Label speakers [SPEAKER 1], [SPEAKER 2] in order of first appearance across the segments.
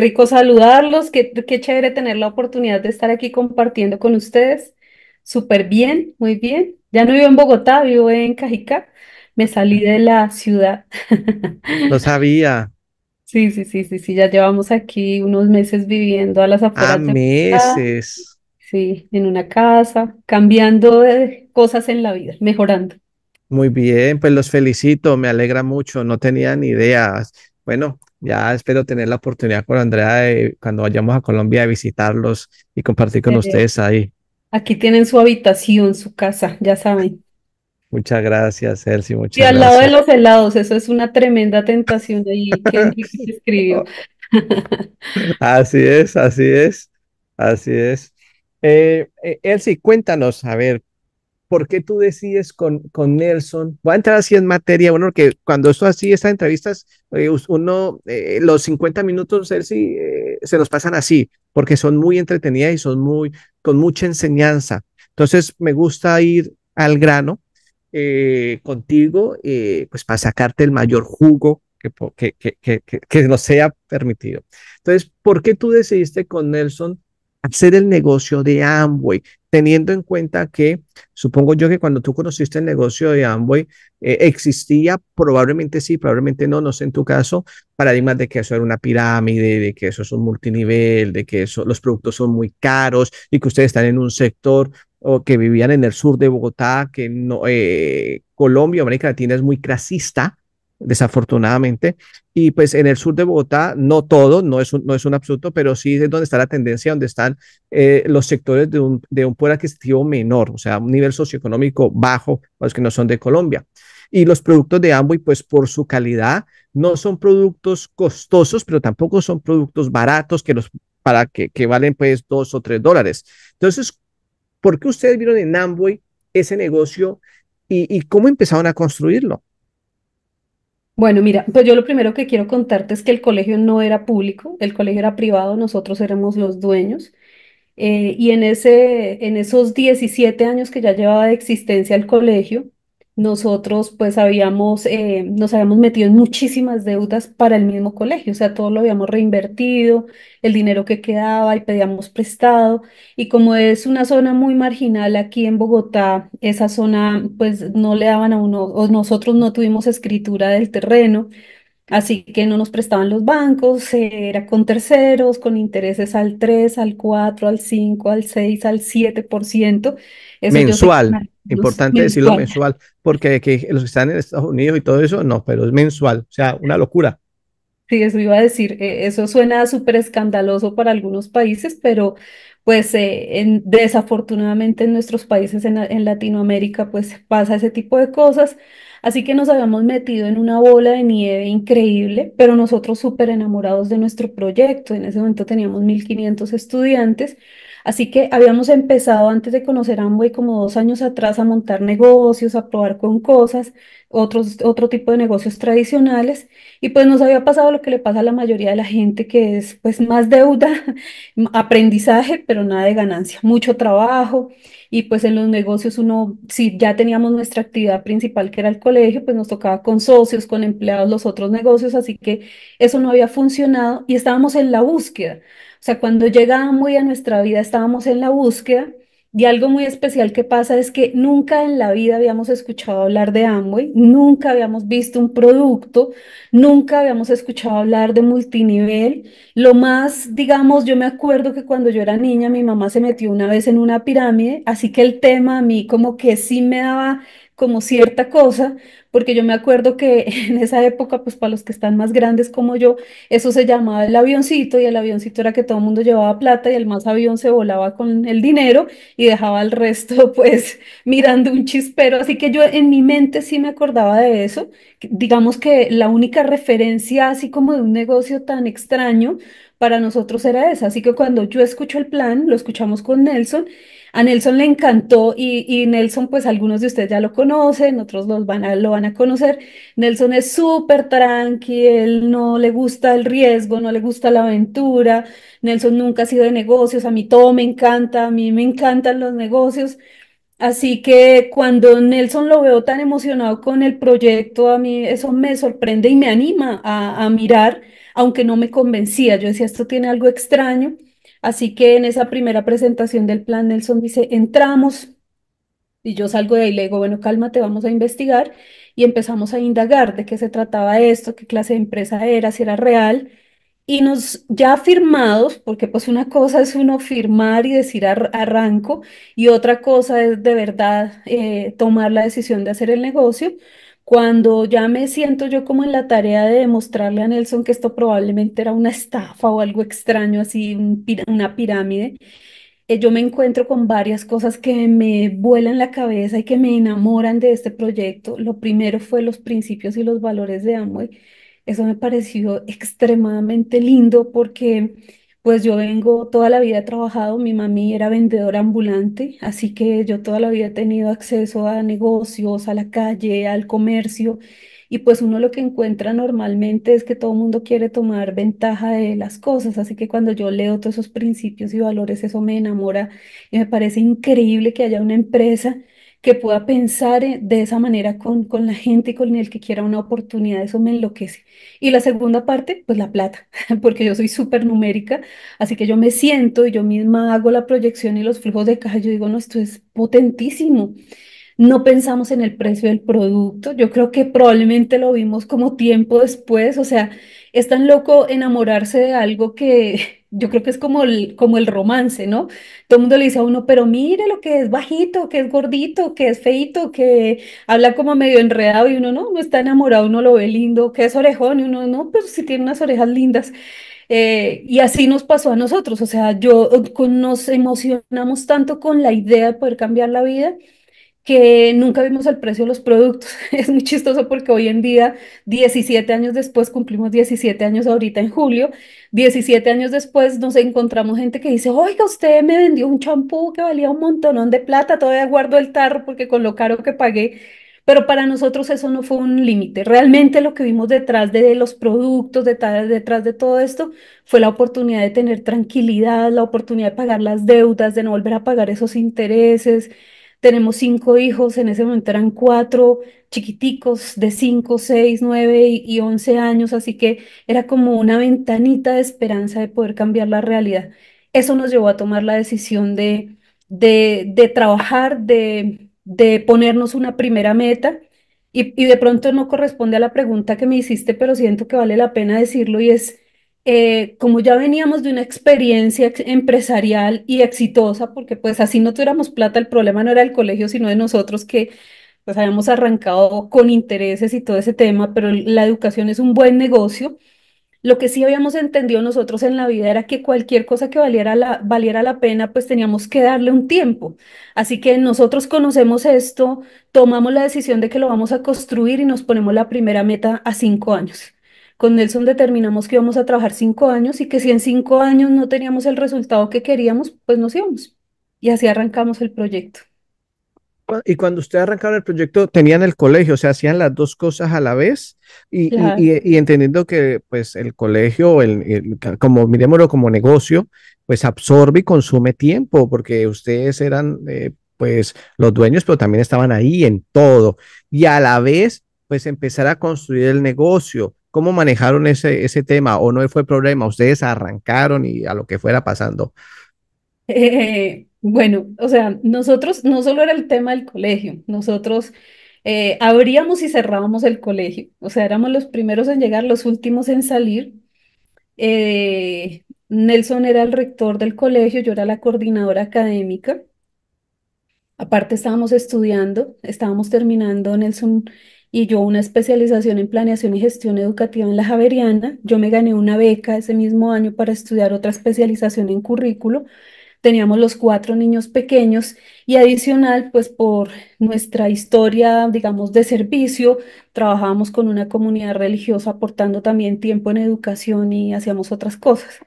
[SPEAKER 1] rico saludarlos, qué, chévere tener la oportunidad de estar aquí compartiendo con ustedes. Súper bien, muy bien. Ya no vivo en Bogotá, vivo en Cajicá. Me salí de la ciudad.
[SPEAKER 2] Lo sabía.
[SPEAKER 1] Sí, sí, sí, sí, sí. Ya llevamos aquí unos meses viviendo a las ah, afueras. A meses. Sí, en una casa, cambiando de cosas en la vida, mejorando.
[SPEAKER 2] Muy bien, pues los felicito, me alegra mucho, no tenía ni idea. Bueno, ya espero tener la oportunidad con Andrea cuando vayamos a Colombia de visitarlos y compartir con ustedes ahí.
[SPEAKER 1] Aquí tienen su habitación, su casa, ya saben.
[SPEAKER 2] Muchas gracias, Elsie. Muchas y al lado de
[SPEAKER 1] los helados, eso es una tremenda tentación de ahí que escribió. Oh.
[SPEAKER 2] así es, así es, así es. Eh, eh Elsie, cuéntanos, a ver, ¿por qué tú decides con, con Nelson? Voy a entrar así en materia, bueno, porque cuando esto así, estas entrevistas, eh, uno, eh, los 50 minutos, Celsi, eh, se los pasan así, porque son muy entretenidas y son muy, con mucha enseñanza. Entonces, me gusta ir al grano contigo, pues para sacarte el mayor jugo que, que, que, que nos sea permitido. Entonces, ¿por qué tú decidiste con Nelson hacer el negocio de Amway, teniendo en cuenta que supongo yo que cuando tú conociste el negocio de Amway, eh, existía probablemente sí, probablemente no, no sé en tu caso, paradigmas de que eso era una pirámide, de que eso es un multinivel, de que eso, los productos son muy caros y que ustedes están en un sector o que vivían en el sur de Bogotá, que no, eh, Colombia, América Latina es muy clasista, desafortunadamente. Y pues en el sur de Bogotá, no todo, no es un, no es un absoluto, pero sí es donde está la tendencia, donde están eh, los sectores de un, de un poder adquisitivo menor, o sea, un nivel socioeconómico bajo, los que no son de Colombia. Y los productos de Amboy pues por su calidad, no son productos costosos, pero tampoco son productos baratos que los para que, que valen pues dos o tres dólares. Entonces, ¿por qué ustedes vieron en Amboy ese negocio y cómo empezaron a construirlo?
[SPEAKER 1] Bueno, mira, pues yo lo primero que quiero contarte es que el colegio no era público, el colegio era privado, nosotros éramos los dueños. Eh, y en, ese, en esos 17 años que ya llevaba de existencia el colegio, nosotros pues habíamos, eh, nos habíamos metido en muchísimas deudas para el mismo colegio, o sea, todo lo habíamos reinvertido, el dinero que quedaba y pedíamos prestado, y como es una zona muy marginal aquí en Bogotá, esa zona pues no le daban a uno, o nosotros no tuvimos escritura del terreno, Así que no nos prestaban los bancos, era con terceros, con intereses al 3, al 4, al 5, al 6, al 7%. Eso mensual, importante decirlo
[SPEAKER 2] mensual, porque que los que están en Estados Unidos y todo eso, no, pero es mensual, o sea, una locura.
[SPEAKER 1] Sí, eso iba a decir, eh, eso suena súper escandaloso para algunos países, pero pues eh, en, desafortunadamente en nuestros países en, en Latinoamérica pues pasa ese tipo de cosas. Así que nos habíamos metido en una bola de nieve increíble, pero nosotros súper enamorados de nuestro proyecto. En ese momento teníamos 1.500 estudiantes. Así que habíamos empezado antes de conocer a Amway como dos años atrás a montar negocios, a probar con cosas, otros, otro tipo de negocios tradicionales. Y pues nos había pasado lo que le pasa a la mayoría de la gente, que es pues más deuda, aprendizaje, pero nada de ganancia, mucho trabajo. Y pues en los negocios uno, si ya teníamos nuestra actividad principal que era el colegio, pues nos tocaba con socios, con empleados, los otros negocios, así que eso no había funcionado y estábamos en la búsqueda. O sea, cuando llegábamos muy a nuestra vida, estábamos en la búsqueda y algo muy especial que pasa es que nunca en la vida habíamos escuchado hablar de Amway, nunca habíamos visto un producto, nunca habíamos escuchado hablar de multinivel. Lo más, digamos, yo me acuerdo que cuando yo era niña mi mamá se metió una vez en una pirámide, así que el tema a mí como que sí me daba como cierta cosa, porque yo me acuerdo que en esa época, pues para los que están más grandes como yo, eso se llamaba el avioncito y el avioncito era que todo el mundo llevaba plata y el más avión se volaba con el dinero y dejaba al resto pues mirando un chispero. Así que yo en mi mente sí me acordaba de eso. Digamos que la única referencia así como de un negocio tan extraño para nosotros era esa. Así que cuando yo escucho el plan, lo escuchamos con Nelson a Nelson le encantó y, y, Nelson, pues algunos de ustedes ya lo conocen, otros los van a, lo van a conocer. Nelson es súper tranqui, no le gusta el riesgo, no le gusta la aventura. Nelson nunca ha sido de negocios, a mí todo me encanta, a mí me encantan los negocios. Así que cuando Nelson lo veo tan emocionado con el proyecto, a mí eso me sorprende y me anima a, a mirar, aunque no me convencía. Yo decía, esto tiene algo extraño. Así que en esa primera presentación del plan, Nelson dice, entramos, y yo salgo de ahí y le digo, bueno, cálmate, vamos a investigar, y empezamos a indagar de qué se trataba esto, qué clase de empresa era, si era real, y nos ya firmados, porque pues una cosa es uno firmar y decir arranco, y otra cosa es de verdad eh, tomar la decisión de hacer el negocio, cuando ya me siento yo como en la tarea de demostrarle a Nelson que esto probablemente era una estafa o algo extraño, así una pirámide, eh, yo me encuentro con varias cosas que me vuelan la cabeza y que me enamoran de este proyecto. Lo primero fue los principios y los valores de Amway. Eso me pareció extremadamente lindo porque pues yo vengo, toda la vida he trabajado, mi mami era vendedora ambulante, así que yo toda la vida he tenido acceso a negocios, a la calle, al comercio, y pues uno lo que encuentra normalmente es que todo el mundo quiere tomar ventaja de las cosas, así que cuando yo leo todos esos principios y valores, eso me enamora y me parece increíble que haya una empresa que pueda pensar eh, de esa manera con, con la gente y con el que quiera una oportunidad, eso me enloquece. Y la segunda parte, pues la plata, porque yo soy súper numérica, así que yo me siento y yo misma hago la proyección y los flujos de caja, yo digo, no, esto es potentísimo. No pensamos en el precio del producto, yo creo que probablemente lo vimos como tiempo después, o sea, es tan loco enamorarse de algo que yo creo que es como el, como el romance, ¿no? Todo el mundo le dice a uno, pero mire lo que es bajito, que es gordito, que es feito, que habla como medio enredado y uno no, no está enamorado, uno lo ve lindo, que es orejón y uno no, pero sí tiene unas orejas lindas. Eh, y así nos pasó a nosotros, o sea, yo eh, nos emocionamos tanto con la idea de poder cambiar la vida que nunca vimos el precio de los productos. Es muy chistoso porque hoy en día, 17 años después, cumplimos 17 años ahorita en julio, 17 años después nos encontramos gente que dice, oiga, usted me vendió un champú que valía un montonón de plata, todavía guardo el tarro porque con lo caro que pagué. Pero para nosotros eso no fue un límite. Realmente lo que vimos detrás de los productos, detrás, detrás de todo esto, fue la oportunidad de tener tranquilidad, la oportunidad de pagar las deudas, de no volver a pagar esos intereses, tenemos cinco hijos, en ese momento eran cuatro chiquiticos de cinco, seis, nueve y once años, así que era como una ventanita de esperanza de poder cambiar la realidad. Eso nos llevó a tomar la decisión de, de, trabajar, de, de ponernos una primera meta. y, de pronto no corresponde a la pregunta que me hiciste, pero siento que vale la pena decirlo y es, eh, como ya veníamos de una experiencia empresarial y exitosa, porque pues así no tuviéramos plata, el problema no era el colegio, sino de nosotros que pues habíamos arrancado con intereses y todo ese tema, pero la educación es un buen negocio. Lo que sí habíamos entendido nosotros en la vida era que cualquier cosa que valiera la, valiera la pena, pues teníamos que darle un tiempo. Así que nosotros conocemos esto, tomamos la decisión de que lo vamos a construir y nos ponemos la primera meta a cinco años. Con Nelson determinamos que íbamos a trabajar cinco años y que si en cinco años no teníamos el resultado que queríamos, pues nos íbamos. Y así arrancamos el proyecto.
[SPEAKER 2] Y cuando usted arrancaba el proyecto, tenían el colegio, o sea, hacían las dos cosas a la vez y, entendiendo que pues el colegio, el, como miremoslo como negocio, pues absorbe y consume tiempo porque ustedes eran eh, pues los dueños, pero también estaban ahí en todo y a la vez pues empezar a construir el negocio, ¿Cómo manejaron ese, ese tema o no fue problema? ¿Ustedes arrancaron y a lo que fuera pasando?
[SPEAKER 1] Eh, bueno, o sea, nosotros no solo era el tema del colegio, nosotros eh, abríamos y cerrábamos el colegio, o sea, éramos los primeros en llegar, los últimos en salir. Eh, Nelson era el rector del colegio, yo era la coordinadora académica. Aparte estábamos estudiando, estábamos terminando Nelson y yo una especialización en planeación y gestión educativa en la Javeriana. Yo me gané una beca ese mismo año para estudiar otra especialización en currículo. Teníamos los cuatro niños pequeños y adicional, pues por nuestra historia, digamos, de servicio, trabajábamos con una comunidad religiosa aportando también tiempo en educación y hacíamos otras cosas.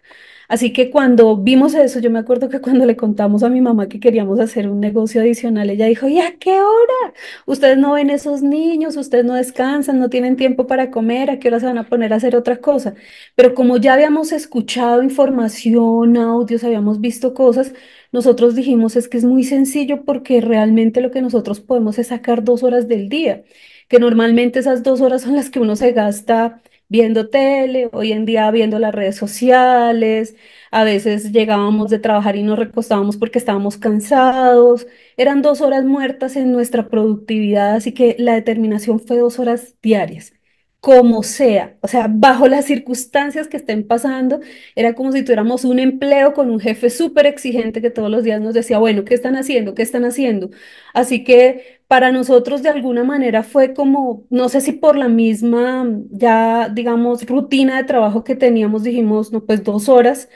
[SPEAKER 1] Así que cuando vimos eso, yo me acuerdo que cuando le contamos a mi mamá que queríamos hacer un negocio adicional, ella dijo, ¿y a qué hora? Ustedes no ven esos niños, ustedes no descansan, no tienen tiempo para comer, ¿a qué hora se van a poner a hacer otra cosa? Pero como ya habíamos escuchado información, audios, habíamos visto cosas, nosotros dijimos es que es muy sencillo porque realmente lo que nosotros podemos es sacar dos horas del día, que normalmente esas dos horas son las que uno se gasta viendo tele, hoy en día viendo las redes sociales, a veces llegábamos de trabajar y nos recostábamos porque estábamos cansados, eran dos horas muertas en nuestra productividad, así que la determinación fue dos horas diarias, como sea, o sea, bajo las circunstancias que estén pasando, era como si tuviéramos un empleo con un jefe súper exigente que todos los días nos decía, bueno, ¿qué están haciendo? ¿Qué están haciendo? Así que para nosotros de alguna manera fue como, no sé si por la misma, ya digamos, rutina de trabajo que teníamos, dijimos, no, pues dos horas,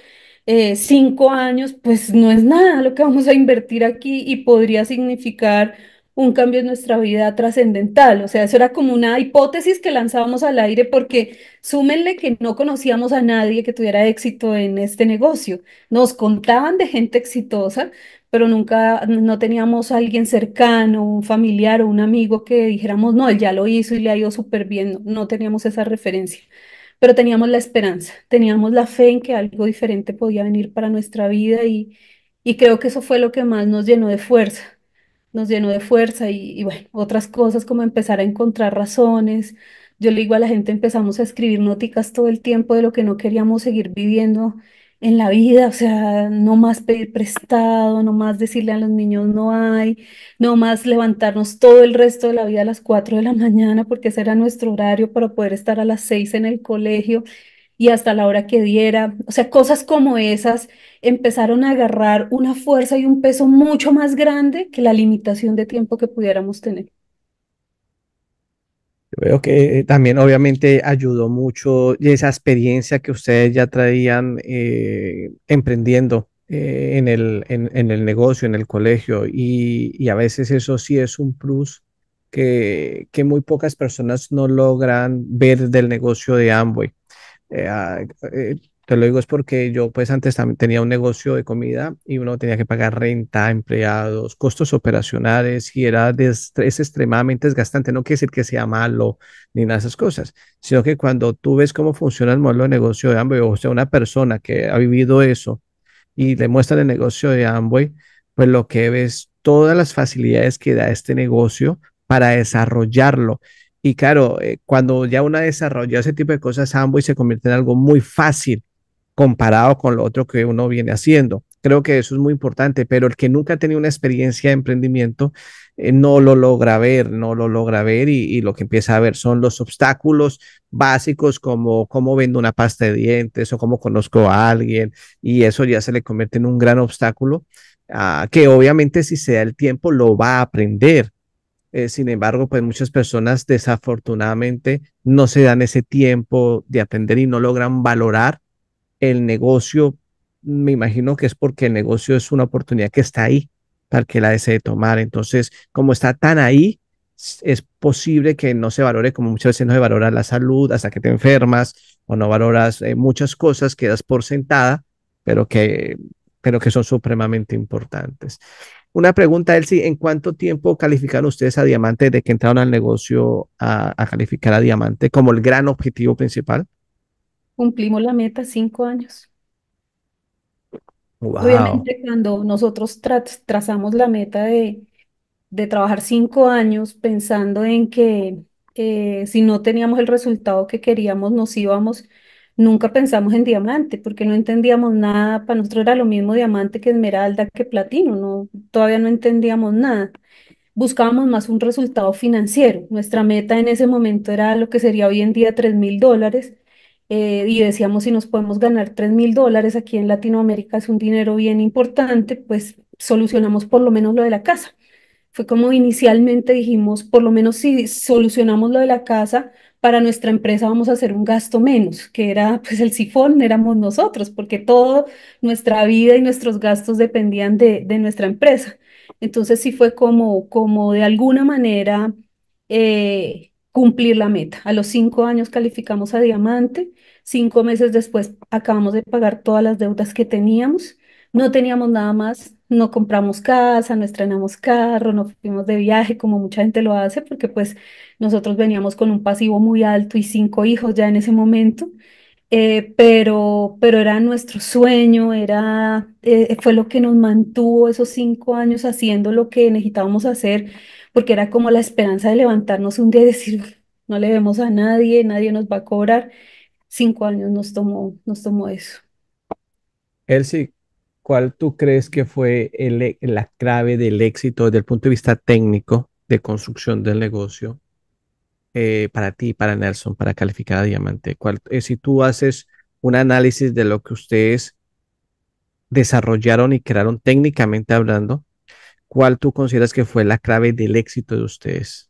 [SPEAKER 1] eh, cinco años, pues no es nada lo que vamos a invertir aquí y podría significar un cambio en nuestra vida trascendental. O sea, eso era como una hipótesis que lanzábamos al aire porque súmenle que no conocíamos a nadie que tuviera éxito en este negocio. Nos contaban de gente exitosa, pero nunca, no teníamos alguien cercano, un familiar o un amigo que dijéramos, no, él ya lo hizo y le ha ido súper bien, no, teníamos esa referencia, pero teníamos la esperanza, teníamos la fe en que algo diferente podía venir para nuestra vida y, creo que eso fue lo que más nos llenó de fuerza nos llenó de fuerza y, bueno, otras cosas como empezar a encontrar razones. Yo le digo a la gente, empezamos a escribir noticas todo el tiempo de lo que no queríamos seguir viviendo en la vida, o sea, no más pedir prestado, no más decirle a los niños no hay, no más levantarnos todo el resto de la vida a las 4 de la mañana, porque ese era nuestro horario para poder estar a las 6 en el colegio y hasta la hora que diera. O sea, cosas como esas empezaron a agarrar una fuerza y un peso mucho más grande que la limitación de tiempo que pudiéramos tener.
[SPEAKER 2] Veo que también obviamente ayudó mucho esa experiencia que ustedes ya traían eh, emprendiendo eh, en, el, en, el negocio, en el colegio, y, a veces eso sí es un plus que, que muy pocas personas no logran ver del negocio de Amway. Eh, ah, te lo digo es porque yo pues antes también tenía un negocio de comida y uno tenía que pagar renta, empleados, costos operacionales y era es extremadamente desgastante. No quiere decir que sea malo ni nada de esas cosas, sino que cuando tú ves cómo funciona el modelo de negocio de Amway, o sea, una persona que ha vivido eso y le muestra el negocio de Amway, pues lo que ves todas las facilidades que da este negocio para desarrollarlo. Y claro, eh, cuando ya una desarrolla ese tipo de cosas, Amway se convierte en algo muy fácil comparado con lo otro que uno viene haciendo. Creo que eso es muy importante, pero el que nunca ha tenido una experiencia de emprendimiento eh, no lo logra ver, no lo logra ver y, lo que empieza a ver son los obstáculos básicos como cómo vendo una pasta de dientes o cómo conozco a alguien y eso ya se le convierte en un gran obstáculo ah, que obviamente si se da el tiempo lo va a aprender. Eh, sin embargo, pues muchas personas desafortunadamente no se dan ese tiempo de aprender y no logran valorar el negocio, me imagino que es porque el negocio es una oportunidad que está ahí para que la desee tomar. Entonces, como está tan ahí, es posible que no se valore, como muchas veces no se valora la salud hasta que te enfermas o no valoras eh, muchas cosas Quedas por sentada, pero que, pero que son supremamente importantes. Una pregunta, Elsie, ¿en cuánto tiempo calificaron ustedes a Diamante de que entraron al negocio a calificar a Diamante como el gran objetivo principal?
[SPEAKER 1] Cumplimos la meta cinco años.
[SPEAKER 2] Obviamente,
[SPEAKER 1] cuando nosotros trazamos la meta de, trabajar cinco años pensando en que eh, si no teníamos el resultado que queríamos, nos íbamos, nunca pensamos en diamante, porque no entendíamos nada. Para nosotros era lo mismo diamante que esmeralda, que platino, no, todavía no entendíamos nada. Buscábamos más un resultado financiero. Nuestra meta en ese momento era lo que sería hoy en día tres mil dólares eh, y decíamos si nos podemos ganar 3 mil dólares aquí en Latinoamérica es un dinero bien importante, pues solucionamos por lo menos lo de la casa. Fue como inicialmente dijimos, por lo menos si solucionamos lo de la casa, para nuestra empresa vamos a hacer un gasto menos, que era pues el sifón, éramos nosotros, porque toda nuestra vida y nuestros gastos dependían de, de nuestra empresa. Entonces sí fue como, como de alguna manera eh, cumplir la meta. A los cinco años calificamos a diamante, cinco meses después acabamos de pagar todas las deudas que teníamos, no teníamos nada más, no compramos casa, no estrenamos carro, no fuimos de viaje como mucha gente lo hace, porque pues nosotros veníamos con un pasivo muy alto y cinco hijos ya en ese momento. Eh, pero, pero era nuestro sueño, era, eh, fue lo que nos mantuvo esos cinco años haciendo lo que necesitábamos hacer porque era como la esperanza de levantarnos un día y decir, no le vemos a nadie, nadie nos va a cobrar. Cinco años nos tomó, nos tomó eso.
[SPEAKER 2] Elsie, ¿cuál tú crees que fue el, e, la clave del éxito desde el punto de vista técnico de construcción del negocio eh, para ti, para Nelson, para calificar a diamante? ¿Cuál, eh, si tú haces un análisis de lo que ustedes desarrollaron y crearon técnicamente hablando, ¿cuál tú consideras que fue la clave del éxito de ustedes?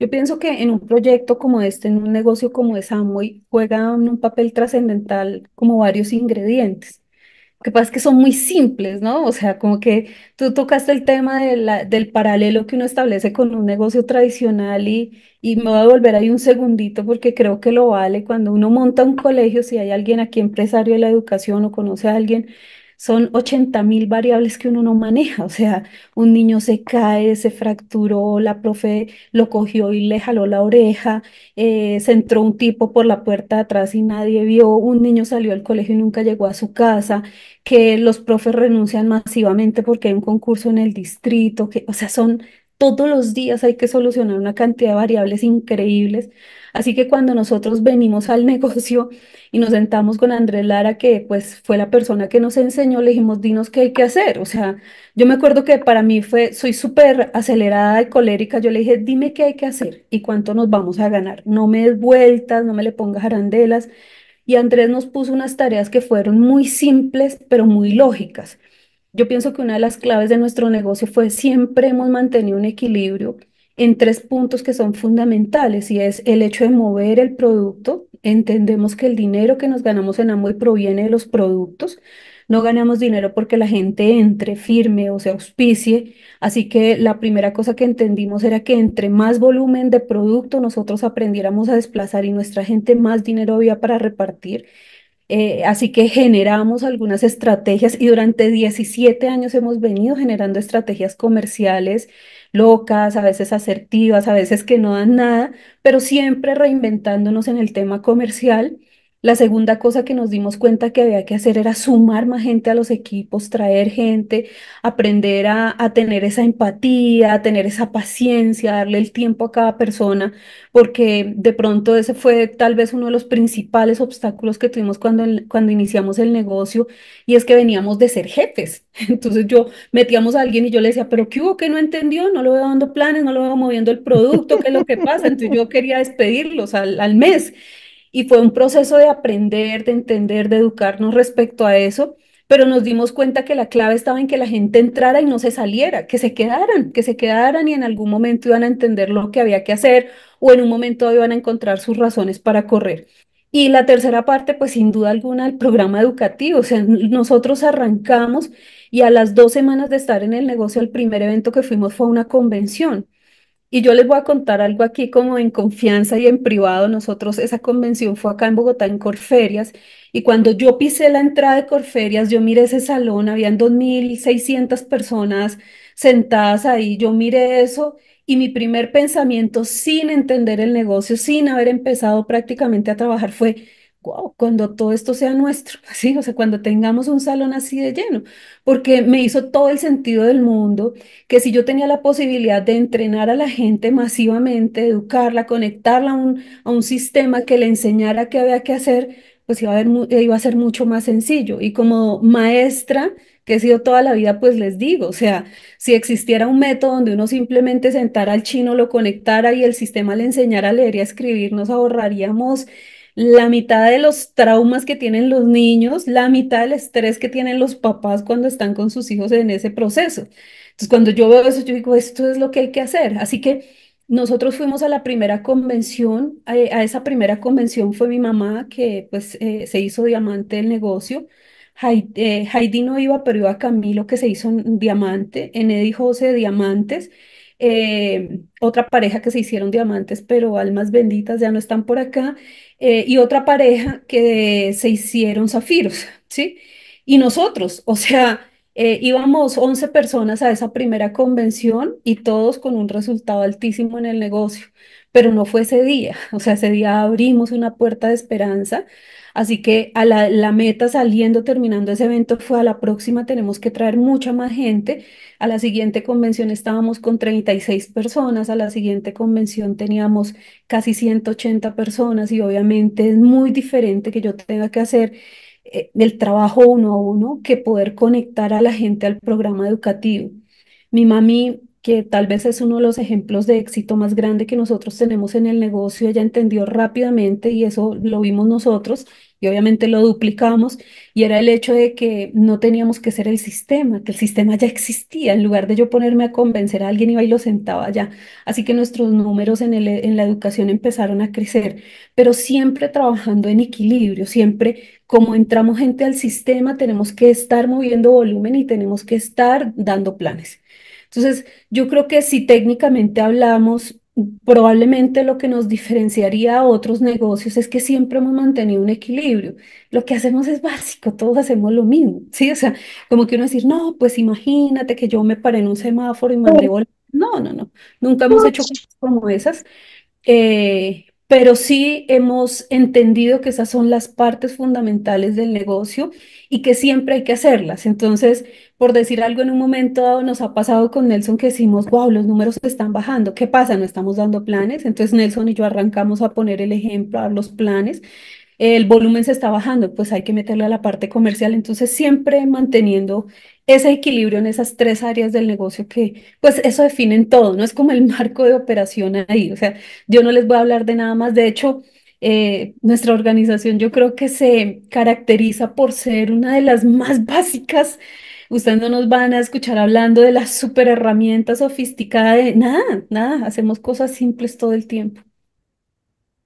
[SPEAKER 1] Yo pienso que en un proyecto como este, en un negocio como es Amway, juegan un papel trascendental como varios ingredientes. Lo que pasa es que son muy simples, ¿no? O sea, como que tú tocaste el tema de del paralelo que uno establece con un negocio tradicional y, y me voy a volver ahí un segundito porque creo que lo vale. Cuando uno monta un colegio, si hay alguien aquí empresario de la educación o conoce a alguien son 80 mil variables que uno no maneja. O sea, un niño se cae, se fracturó, la profe lo cogió y le jaló la oreja, eh, se entró un tipo por la puerta de atrás y nadie vio, un niño salió del colegio y nunca llegó a su casa, que los profes renuncian masivamente porque hay un concurso en el distrito, que, o sea, son todos los días hay que solucionar una cantidad de variables increíbles Así que cuando nosotros venimos al negocio y nos sentamos con Andrés Lara, que pues fue la persona que nos enseñó, le dijimos, dinos qué hay que hacer. O sea, yo me acuerdo que para mí fue, soy súper acelerada y colérica, yo le dije, dime qué hay que hacer y cuánto nos vamos a ganar. No me des vueltas, no me le pongas arandelas. Y Andrés nos puso unas tareas que fueron muy simples, pero muy lógicas. Yo pienso que una de las claves de nuestro negocio fue siempre hemos mantenido un equilibrio en tres puntos que son fundamentales y es el hecho de mover el producto. Entendemos que el dinero que nos ganamos en Amway proviene de los productos. No ganamos dinero porque la gente entre, firme o se auspicie. Así que la primera cosa que entendimos era que entre más volumen de producto nosotros aprendiéramos a desplazar y nuestra gente más dinero había para repartir. Eh, así que generamos algunas estrategias y durante 17 años hemos venido generando estrategias comerciales locas, a veces asertivas, a veces que no dan nada, pero siempre reinventándonos en el tema comercial la segunda cosa que nos dimos cuenta que había que hacer era sumar más gente a los equipos, traer gente, aprender a, tener esa empatía, a tener esa paciencia, darle el tiempo a cada persona, porque de pronto ese fue tal vez uno de los principales obstáculos que tuvimos cuando, cuando iniciamos el negocio y es que veníamos de ser jefes. Entonces yo metíamos a alguien y yo le decía, pero ¿qué hubo que no entendió? No lo veo dando planes, no lo veo moviendo el producto, ¿qué es lo que pasa? Entonces yo quería despedirlos al, al mes y fue un proceso de aprender, de entender, de educarnos respecto a eso, pero nos dimos cuenta que la clave estaba en que la gente entrara y no se saliera, que se quedaran, que se quedaran y en algún momento iban a entender lo que había que hacer o en un momento iban a encontrar sus razones para correr. Y la tercera parte, pues sin duda alguna, el programa educativo. O sea, nosotros arrancamos y a las dos semanas de estar en el negocio, el primer evento que fuimos fue una convención. Y yo les voy a contar algo aquí como en confianza y en privado. Nosotros, esa convención fue acá en Bogotá, en Corferias, y cuando yo pisé la entrada de Corferias, yo miré ese salón, habían 2.600 personas sentadas ahí, yo miré eso y mi primer pensamiento sin entender el negocio, sin haber empezado prácticamente a trabajar fue, cuando todo esto sea nuestro, O sea, cuando tengamos un salón así de lleno, porque me hizo todo el sentido del mundo que si yo tenía la posibilidad de entrenar a la gente masivamente, educarla, conectarla a un, a un sistema que le enseñara qué había que hacer, pues iba a, haber, iba a ser mucho más sencillo. Y como maestra que he sido toda la vida, pues les digo, o sea, si existiera un método donde uno simplemente sentara al chino, lo conectara y el sistema le enseñara a leer y a escribir, nos ahorraríamos la mitad de los traumas que tienen los niños, la mitad del estrés que tienen los papás cuando están con sus hijos en ese proceso. Entonces, cuando yo veo eso, yo digo, esto es lo que hay que hacer. Así que nosotros fuimos a la primera convención, a, esa primera convención fue mi mamá que pues eh, se hizo diamante del negocio. Eh, Heidi, no iba, pero iba Camilo que se hizo un diamante, Enedi José diamantes eh, otra pareja que se hicieron diamantes, pero almas benditas ya no están por acá, eh, y otra pareja que se hicieron zafiros, ¿sí? Y nosotros, o sea, eh, íbamos 11 personas a esa primera convención y todos con un resultado altísimo en el negocio, pero no fue ese día, o sea, ese día abrimos una puerta de esperanza Así que a la, meta saliendo, terminando ese evento fue a la próxima, tenemos que traer mucha más gente. A la siguiente convención estábamos con 36 personas, a la siguiente convención teníamos casi 180 personas y obviamente es muy diferente que yo tenga que hacer eh, el trabajo uno a uno que poder conectar a la gente al programa educativo. Mi mami que tal vez es uno de los ejemplos de éxito más grande que nosotros tenemos en el negocio. Ella entendió rápidamente y eso lo vimos nosotros y obviamente lo duplicamos y era el hecho de que no teníamos que ser el sistema, que el sistema ya existía, en lugar de yo ponerme a convencer a alguien iba y lo sentaba ya. Así que nuestros números en, el, en la educación empezaron a crecer, pero siempre trabajando en equilibrio, siempre como entramos gente al sistema tenemos que estar moviendo volumen y tenemos que estar dando planes. Entonces, yo creo que si técnicamente hablamos, probablemente lo que nos diferenciaría a otros negocios es que siempre hemos mantenido un equilibrio. Lo que hacemos es básico, todos hacemos lo mismo, ¿sí? O sea, como que uno decir, no, pues imagínate que yo me paré en un semáforo y mandé bolas. No, no, no, nunca hemos hecho cosas como esas. Eh, pero sí hemos entendido que esas son las partes fundamentales del negocio y que siempre hay que hacerlas. Entonces, por decir algo, en un momento nos ha pasado con Nelson que decimos, wow, los números están bajando, ¿qué pasa? No estamos dando planes. Entonces Nelson y yo arrancamos a poner el ejemplo, a dar los planes. El volumen se está bajando, pues hay que meterle a la parte comercial. Entonces siempre manteniendo ese equilibrio en esas tres áreas del negocio que, pues eso define en todo, no es como el marco de operación ahí. O sea, yo no les voy a hablar de nada más. De hecho, eh, nuestra organización yo creo que se caracteriza por ser una de las más básicas Ustedes no nos van a escuchar hablando de la super herramienta sofisticada de nada, nada, hacemos cosas simples todo el tiempo.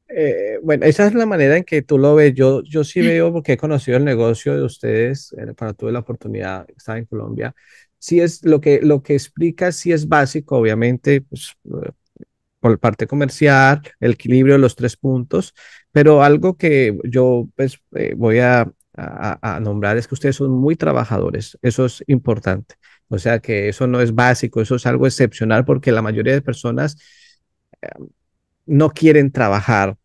[SPEAKER 2] Eh, bueno, esa es la manera en que tú lo ves. Yo, yo sí veo, porque he conocido el negocio de ustedes, para eh, tuve la oportunidad, estaba en Colombia. Sí es lo que, lo que explica, sí es básico, obviamente, pues, eh, por parte comercial, el equilibrio, de los tres puntos, pero algo que yo pues, voy a a, nombrar es que ustedes son muy trabajadores, eso es importante. O sea que eso no es básico, eso es algo excepcional porque la mayoría de personas eh, no quieren trabajar,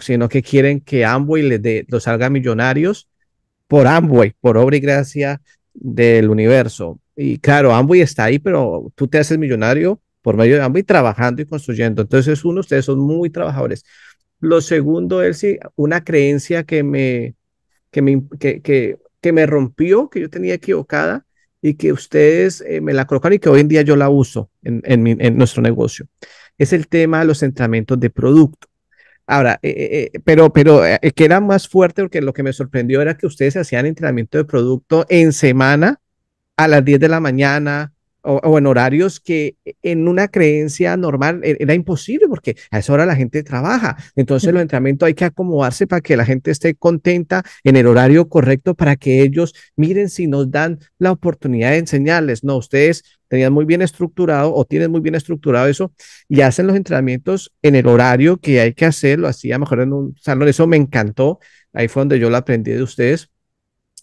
[SPEAKER 2] sino que quieren que Amway les de los salga millonarios por Amway, por obra y gracia del universo. Y claro, Amway está ahí, pero tú te haces millonario por medio de Amway trabajando y construyendo. Entonces, uno, ustedes son muy trabajadores. Lo segundo, es una creencia que me, que me, que, que, que me rompió, que yo tenía equivocada y que ustedes eh, me la colocaron y que hoy en día yo la uso en, en, nuestro negocio. Es el tema de los entrenamientos de producto. Ahora, eh, eh, pero, pero que era más fuerte porque lo que me sorprendió era que ustedes hacían entrenamiento de producto en semana a las 10 de la mañana, o, en horarios que e, en una creencia normal e, era imposible porque a esa hora la gente trabaja. Entonces los entrenamientos hay que acomodarse para que la gente esté contenta en el horario correcto para que ellos miren si nos dan la oportunidad de enseñarles. No, ustedes tenían muy bien estructurado o tienen muy bien estructurado eso y hacen los entrenamientos en el horario que hay que hacerlo. Así a mejor en un salón, eso me encantó. Ahí fue donde yo lo aprendí de ustedes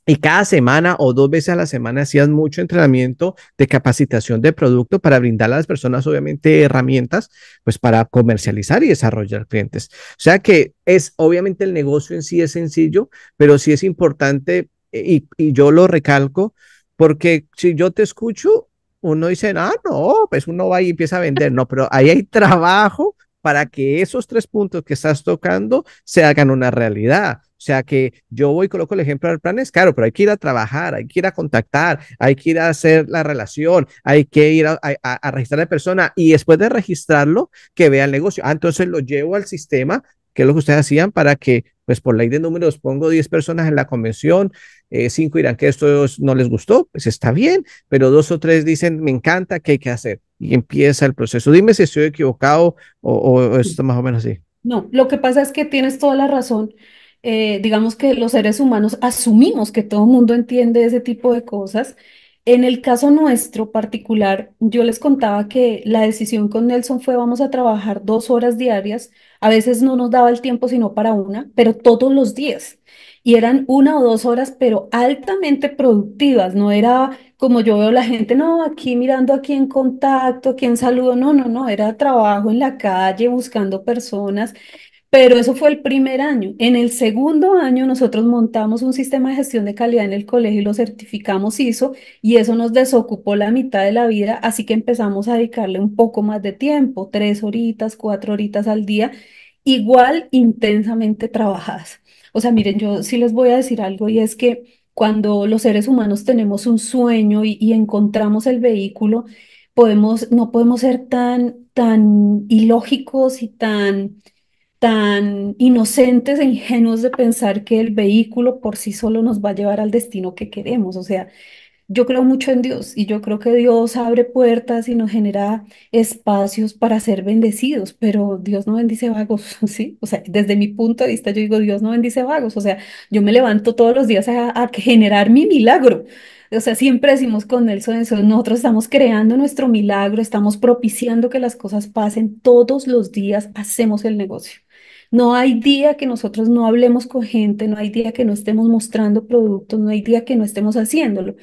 [SPEAKER 2] y cada semana o dos veces a la semana hacías mucho entrenamiento de capacitación de producto para brindar a las personas, obviamente, herramientas, pues para comercializar y desarrollar clientes. O sea que es, obviamente, el negocio en sí es sencillo, pero sí es importante eh, y, y yo lo recalco porque si yo te escucho, uno dice, ah, no, pues uno va y empieza a vender. No, pero ahí hay trabajo para que esos tres puntos que estás tocando se hagan una realidad. O sea que yo voy, coloco el ejemplo del plan, es claro, pero hay que ir a trabajar, hay que ir a contactar, hay que ir a hacer la relación, hay que ir a, registrar a la persona y después de registrarlo, que vea el negocio. Ah, entonces lo llevo al sistema, que es lo que ustedes hacían, para que, pues por ley de números, pongo 10 personas en la convención, 5 eh, irán dirán que esto no les gustó, pues está bien, pero dos o tres dicen, me encanta, ¿qué hay que hacer? Y empieza el proceso. Dime si estoy equivocado o, o, más o menos así.
[SPEAKER 1] No, lo que pasa es que tienes toda la razón. Eh, digamos que los seres humanos asumimos que todo el mundo entiende ese tipo de cosas. En el caso nuestro particular, yo les contaba que la decisión con Nelson fue vamos a trabajar dos horas diarias, a veces no nos daba el tiempo sino para una, pero todos los días. Y eran una o dos horas, pero altamente productivas, no era como yo veo la gente, no, aquí mirando a quién contacto, a quién saludo, no, no, no, era trabajo en la calle, buscando personas. Pero eso fue el primer año. En el segundo año nosotros montamos un sistema de gestión de calidad en el colegio y lo certificamos ISO y eso nos desocupó la mitad de la vida, así que empezamos a dedicarle un poco más de tiempo, tres horitas, cuatro horitas al día, igual intensamente trabajadas. O sea, miren, yo sí les voy a decir algo y es que cuando los seres humanos tenemos un sueño y, y encontramos el vehículo, podemos, no podemos ser tan, tan ilógicos y tan tan inocentes e ingenuos de pensar que el vehículo por sí solo nos va a llevar al destino que queremos. O sea, yo creo mucho en Dios y yo creo que Dios abre puertas y nos genera espacios para ser bendecidos, pero Dios no bendice vagos, ¿sí? O sea, desde mi punto de vista yo digo, Dios no bendice vagos, o sea, yo me levanto todos los días a, generar mi milagro. O sea, siempre decimos con Nelson, nosotros estamos creando nuestro milagro, estamos propiciando que las cosas pasen todos los días, hacemos el negocio. No hay día que nosotros no hablemos con gente, no hay día que no estemos mostrando productos, no hay día que no estemos haciéndolo.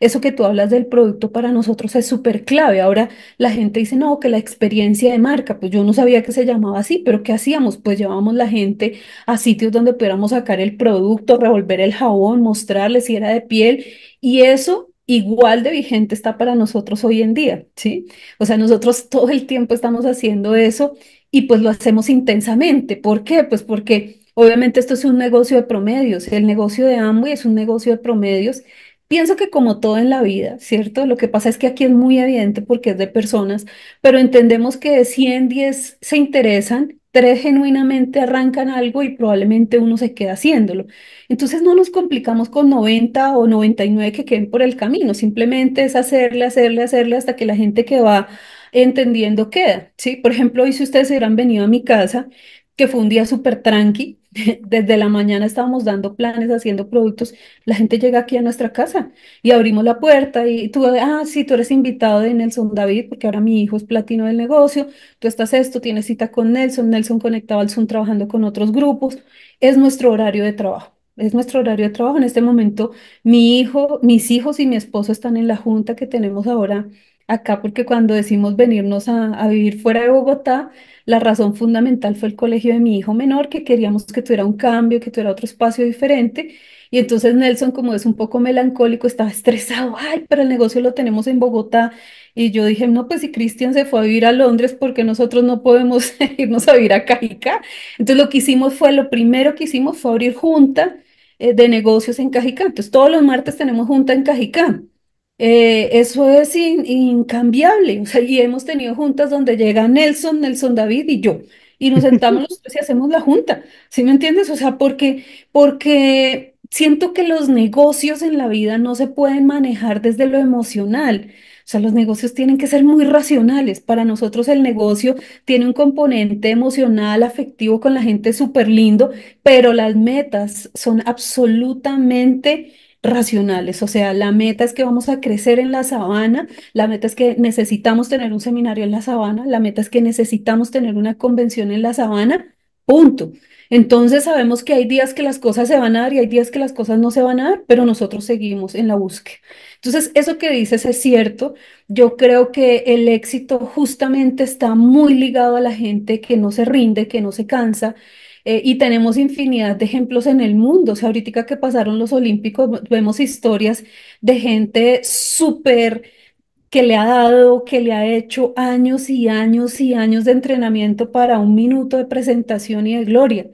[SPEAKER 1] Eso que tú hablas del producto para nosotros es súper clave. Ahora la gente dice, no, que la experiencia de marca, pues yo no sabía que se llamaba así, pero ¿qué hacíamos? Pues llevábamos la gente a sitios donde pudiéramos sacar el producto, revolver el jabón, mostrarle si era de piel y eso igual de vigente está para nosotros hoy en día, ¿sí? O sea, nosotros todo el tiempo estamos haciendo eso y pues lo hacemos intensamente. ¿Por qué? Pues porque obviamente esto es un negocio de promedios, el negocio de Amway es un negocio de promedios. Pienso que como todo en la vida, ¿cierto? Lo que pasa es que aquí es muy evidente porque es de personas, pero entendemos que de 100, 10 se interesan, 3 genuinamente arrancan algo y probablemente uno se queda haciéndolo. Entonces no nos complicamos con 90 o 99 que queden por el camino, simplemente es hacerle, hacerle, hacerle hasta que la gente que va entendiendo qué, ¿sí? Por ejemplo, hoy si ustedes hubieran venido a mi casa, que fue un día súper tranqui, desde la mañana estábamos dando planes, haciendo productos, la gente llega aquí a nuestra casa y abrimos la puerta y tú, ah, sí, tú eres invitado de Nelson David, porque ahora mi hijo es platino del negocio, tú estás esto, tienes cita con Nelson, Nelson conectado al Zoom trabajando con otros grupos, es nuestro horario de trabajo. Es nuestro horario de trabajo. En este momento, mi hijo, mis hijos y mi esposo están en la junta que tenemos ahora acá, porque cuando decimos venirnos a, vivir fuera de Bogotá, la razón fundamental fue el colegio de mi hijo menor, que queríamos que tuviera un cambio, que tuviera otro espacio diferente. Y entonces Nelson, como es un poco melancólico, estaba estresado, ay, pero el negocio lo tenemos en Bogotá. Y yo dije, no, pues si Cristian se fue a vivir a Londres, porque nosotros no podemos irnos a vivir a Cajicá? Entonces lo que hicimos fue, lo primero que hicimos fue abrir junta eh, de negocios en Cajicá. Entonces todos los martes tenemos junta en Cajicá. Eh, eso es incambiable. y hemos tenido juntas donde llega Nelson, Nelson David y yo. Y nos sentamos los y hacemos la junta. ¿Sí me entiendes? O sea, porque, porque siento que los negocios en la vida no se pueden manejar desde lo emocional. O sea, los negocios tienen que ser muy racionales. Para nosotros el negocio tiene un componente emocional, afectivo con la gente súper lindo, pero las metas son absolutamente racionales. O sea, la meta es que vamos a crecer en la sabana, la meta es que necesitamos tener un seminario en la sabana, la meta es que necesitamos tener una convención en la sabana, punto. Entonces sabemos que hay días que las cosas se van a dar y hay días que las cosas no se van a dar, pero nosotros seguimos en la búsqueda. Entonces, eso que dices es cierto. Yo creo que el éxito justamente está muy ligado a la gente que no se rinde, que no se cansa, eh, y tenemos infinidad de ejemplos en el mundo. O sea, ahorita que pasaron los Olímpicos, vemos historias de gente súper que le ha dado, que le ha hecho años y años y años de entrenamiento para un minuto de presentación y de gloria.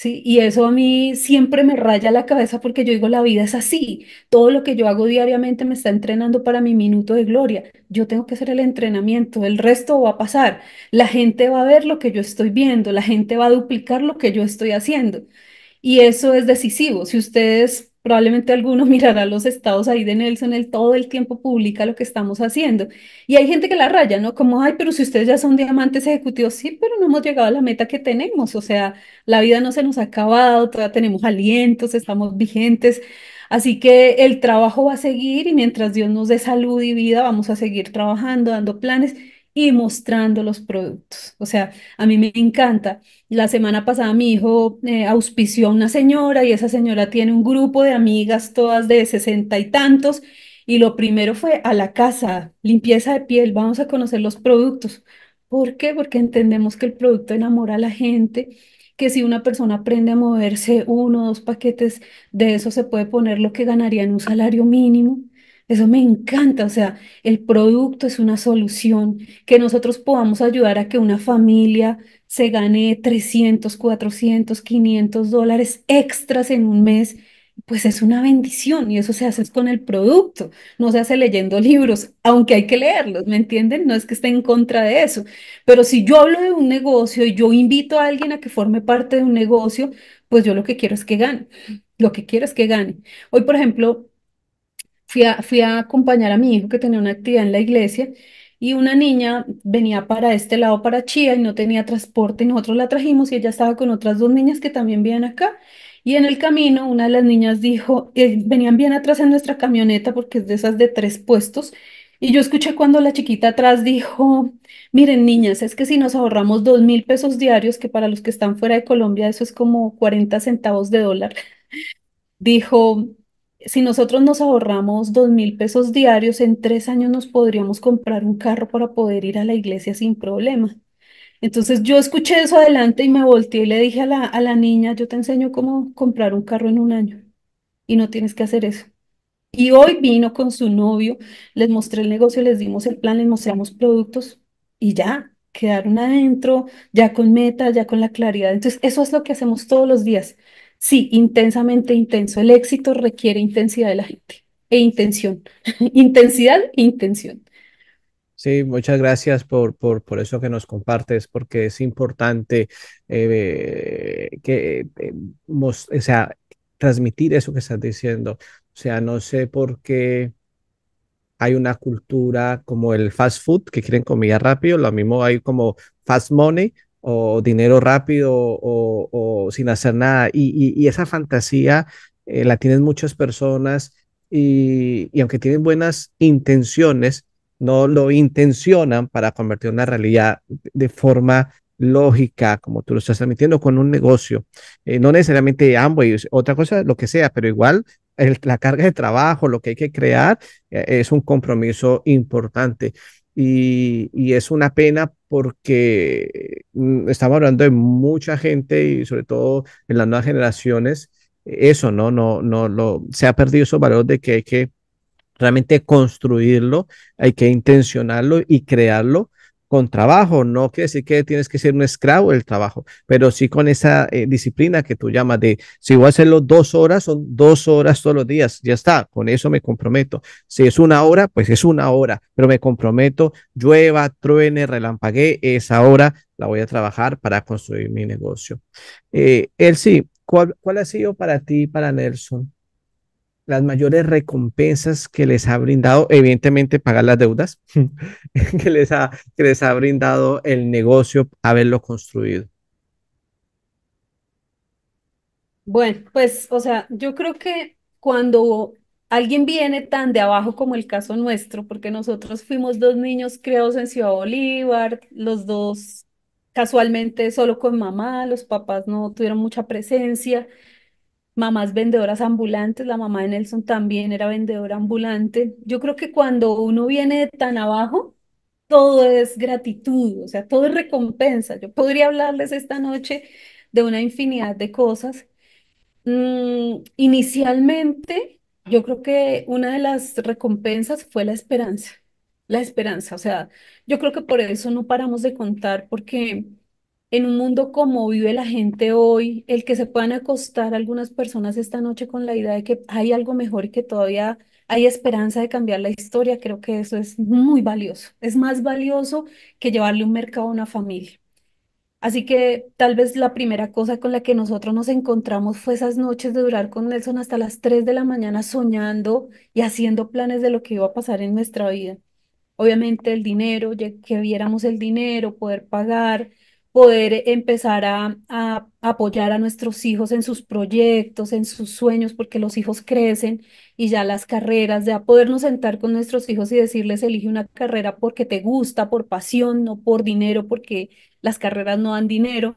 [SPEAKER 1] ¿sí? Y eso a mí siempre me raya la cabeza porque yo digo, la vida es así, todo lo que yo hago diariamente me está entrenando para mi minuto de gloria, yo tengo que hacer el entrenamiento, el resto va a pasar, la gente va a ver lo que yo estoy viendo, la gente va a duplicar lo que yo estoy haciendo. Y eso es decisivo. Si ustedes probablemente alguno mirará los estados ahí de Nelson, él todo el tiempo publica lo que estamos haciendo. Y hay gente que la raya, ¿no? Como, ay, pero si ustedes ya son diamantes ejecutivos, sí, pero no hemos llegado a la meta que tenemos, o sea, la vida no se nos ha acabado, todavía tenemos alientos, estamos vigentes. Así que el trabajo va a seguir y mientras Dios nos dé salud y vida, vamos a seguir trabajando, dando planes y mostrando los productos. O sea, a mí me encanta. La semana pasada mi hijo eh, auspició a una señora y esa señora tiene un grupo de amigas todas de sesenta y tantos. Y lo primero fue a la casa, limpieza de piel, vamos a conocer los productos. ¿Por qué? Porque entendemos que el producto enamora a la gente, que si una persona aprende a moverse uno o dos paquetes, de eso se puede poner lo que ganaría en un salario mínimo. Eso me encanta, o sea, el producto es una solución, que nosotros podamos ayudar a que una familia se gane 300, 400, 500 dólares extras en un mes, pues es una bendición y eso se hace con el producto, no se hace leyendo libros, aunque hay que leerlos, ¿me entienden? No es que esté en contra de eso, pero si yo hablo de un negocio y yo invito a alguien a que forme parte de un negocio, pues yo lo que quiero es que gane, lo que quiero es que gane. Hoy, por ejemplo, fui a, acompañar a mi hijo que tenía una actividad en la iglesia y una niña venía para este lado, para Chía, y no tenía transporte, y nosotros la trajimos y ella estaba con otras dos niñas que también vienen acá. Y en el camino, una de las niñas dijo, eh, venían bien atrás en nuestra camioneta porque es de esas de tres puestos. Y yo escuché cuando la chiquita atrás dijo, miren niñas, es que si nos ahorramos dos mil pesos diarios, que para los que están fuera de Colombia eso es como 40 centavos de dólar, dijo, si nosotros nos ahorramos dos mil pesos diarios, en tres años nos podríamos comprar un carro para poder ir a la iglesia sin problema. Entonces yo escuché eso adelante y me volteé y le dije a la, a la niña, yo te enseño cómo comprar un carro en un año y no tienes que hacer eso. Y hoy vino con su novio, les mostré el negocio, les dimos el plan, les mostramos productos y ya, quedaron adentro, ya con meta, ya con la claridad. Entonces, eso es lo que hacemos todos los días. Sí, intensamente intenso. El éxito requiere intensidad de la gente e intención. intensidad e intención.
[SPEAKER 2] Sí, muchas gracias por, por, eso que nos compartes, porque es importante eh, que, eh, o sea, transmitir eso que estás diciendo. O sea, no sé por qué hay una cultura como el fast food, que quieren comida rápido, lo mismo hay como fast money, o dinero rápido o, sin hacer nada. Y, esa fantasía eh, la tienen muchas personas y, aunque tienen buenas intenciones, no lo intencionan para convertir una realidad de forma lógica, como tú lo estás admitiendo con un negocio. Eh, no necesariamente Amway, otra cosa, lo que sea, pero igual la carga de trabajo, lo que hay que crear, eh, es un compromiso importante. Y, y, es una pena porque mm, estamos hablando de mucha gente y sobre todo en las nuevas generaciones, eh, eso, ¿no? No, no, se ha perdido esos valores de que hay que realmente construirlo, hay que intencionarlo y crearlo con trabajo, no quiere decir que tienes que ser un esclavo del trabajo, pero sí con esa eh, disciplina que tú llamas de, si voy a hacerlo dos horas, son dos horas todos los días, ya está, con eso me comprometo. Si es una hora, pues es una hora, pero me comprometo, llueva, truene, relampaguee, esa hora la voy a trabajar para construir mi negocio. Eh, él sí, ¿cuál, ¿cuál ha sido para ti, para Nelson, las mayores recompensas que les ha brindado, evidentemente pagar las deudas, que, les ha, les ha brindado el negocio haberlo construido.
[SPEAKER 1] Bueno, pues, o sea, yo creo que cuando alguien viene tan de abajo como el caso nuestro, porque nosotros fuimos dos niños criados en Ciudad Bolívar, los dos casualmente solo con mamá, los papás no tuvieron mucha presencia mamás vendedoras ambulantes, la mamá de Nelson también era vendedora ambulante. Yo creo que cuando uno viene tan abajo, todo es gratitud, o sea, todo es recompensa. Yo podría hablarles esta noche de una infinidad de cosas. Mm, inicialmente, yo creo que una de las recompensas fue la esperanza, la esperanza, o sea, yo creo que por eso no paramos de contar, porque en un mundo como vive la gente hoy, el que se puedan acostar algunas personas esta noche con la idea de que hay algo mejor y que todavía hay esperanza de cambiar la historia, creo que eso es muy valioso. Es más valioso que llevarle un mercado a una familia. Así que tal vez la primera cosa con la que nosotros nos encontramos fue esas noches de durar con Nelson hasta las 3 de la mañana soñando y haciendo planes de lo que iba a pasar en nuestra vida. Obviamente el dinero, que viéramos el dinero, poder pagar, poder empezar a, apoyar a nuestros hijos en sus proyectos, en sus sueños, porque los hijos crecen y ya las carreras, ya podernos sentar con nuestros hijos y decirles, elige una carrera porque te gusta, por pasión, no por dinero, porque las carreras no dan dinero.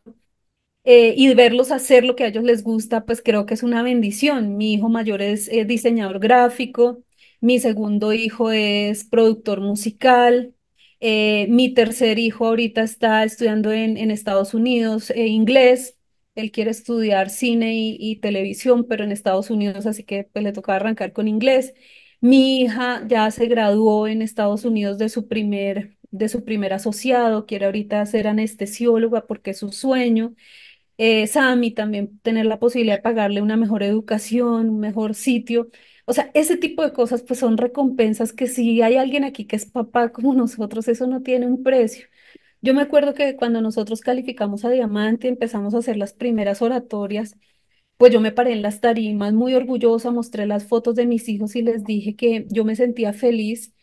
[SPEAKER 1] Eh, y verlos hacer lo que a ellos les gusta, pues creo que es una bendición. Mi hijo mayor es eh, diseñador gráfico, mi segundo hijo es productor musical, eh, mi tercer hijo ahorita está estudiando en, Estados Unidos eh, inglés. Él quiere estudiar cine y, televisión, pero en Estados Unidos, así que pues, le toca arrancar con inglés. Mi hija ya se graduó en Estados Unidos de su primer, de su primer asociado, quiere ahorita ser anestesióloga porque es su sueño. Eh, Sammy también tener la posibilidad de pagarle una mejor educación, un mejor sitio. O sea, ese tipo de cosas pues son recompensas que si hay alguien aquí que es papá como nosotros, eso no tiene un precio. Yo me acuerdo que cuando nosotros calificamos a Diamante, empezamos a hacer las primeras oratorias, pues yo me paré en las tarimas muy orgullosa, mostré las fotos de mis hijos y les dije que yo me sentía feliz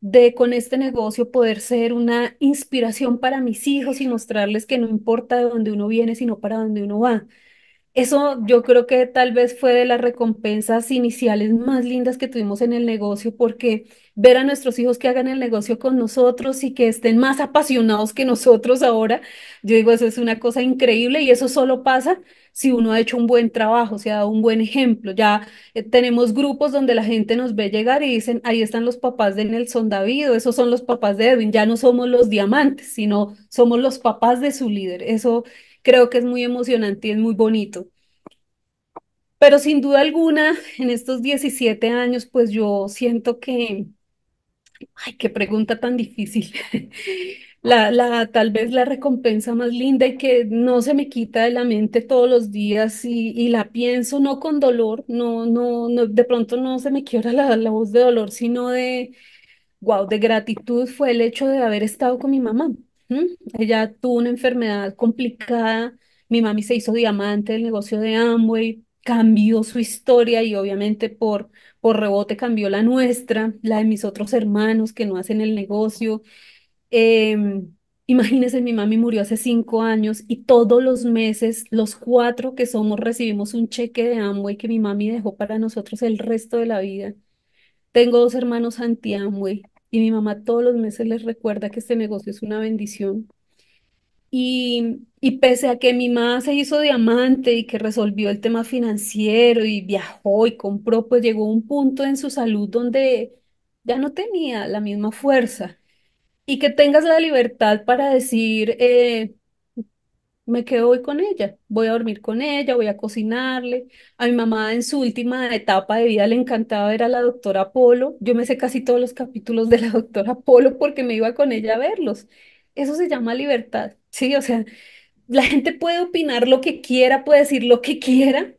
[SPEAKER 1] de con este negocio poder ser una inspiración para mis hijos y mostrarles que no importa de dónde uno viene, sino para dónde uno va. Eso yo creo que tal vez fue de las recompensas iniciales más lindas que tuvimos en el negocio, porque ver a nuestros hijos que hagan el negocio con nosotros y que estén más apasionados que nosotros ahora, yo digo, eso es una cosa increíble y eso solo pasa si uno ha hecho un buen trabajo, si ha dado un buen ejemplo. Ya eh, tenemos grupos donde la gente nos ve llegar y dicen, ahí están los papás de Nelson David o esos son los papás de Edwin, ya no somos los diamantes, sino somos los papás de su líder. Eso creo que es muy emocionante y es muy bonito. Pero sin duda alguna, en estos 17 años, pues yo siento que, ay, qué pregunta tan difícil. La, la, tal vez la recompensa más linda y que no se me quita de la mente todos los días y, la pienso no con dolor, no, no, no, de pronto no se me quiebra la, la voz de dolor, sino de, wow, de gratitud fue el hecho de haber estado con mi mamá. Ella tuvo una enfermedad complicada, mi mami se hizo diamante del negocio de Amway, cambió su historia y obviamente por, por rebote cambió la nuestra, la de mis otros hermanos que no hacen el negocio. Em, imagínense, mi mami murió hace cinco años y todos los meses, los cuatro que somos, recibimos un cheque de Amway que mi mami dejó para nosotros el resto de la vida. Tengo dos hermanos anti-Amway, y mi mamá todos los meses les recuerda que este negocio es una bendición. Y, y, pese a que mi mamá se hizo diamante y que resolvió el tema financiero y viajó y compró, pues llegó un punto en su salud donde ya no tenía la misma fuerza. Y que tengas la libertad para decir, eh, me quedo hoy con ella, voy a dormir con ella, voy a cocinarle. A mi mamá en su última etapa de vida le encantaba ver a la doctora Polo. Yo me sé casi todos los capítulos de la doctora Polo porque me iba con ella a verlos. Eso se llama libertad, ¿sí? O sea, la gente puede opinar lo que quiera, puede decir lo que quiera,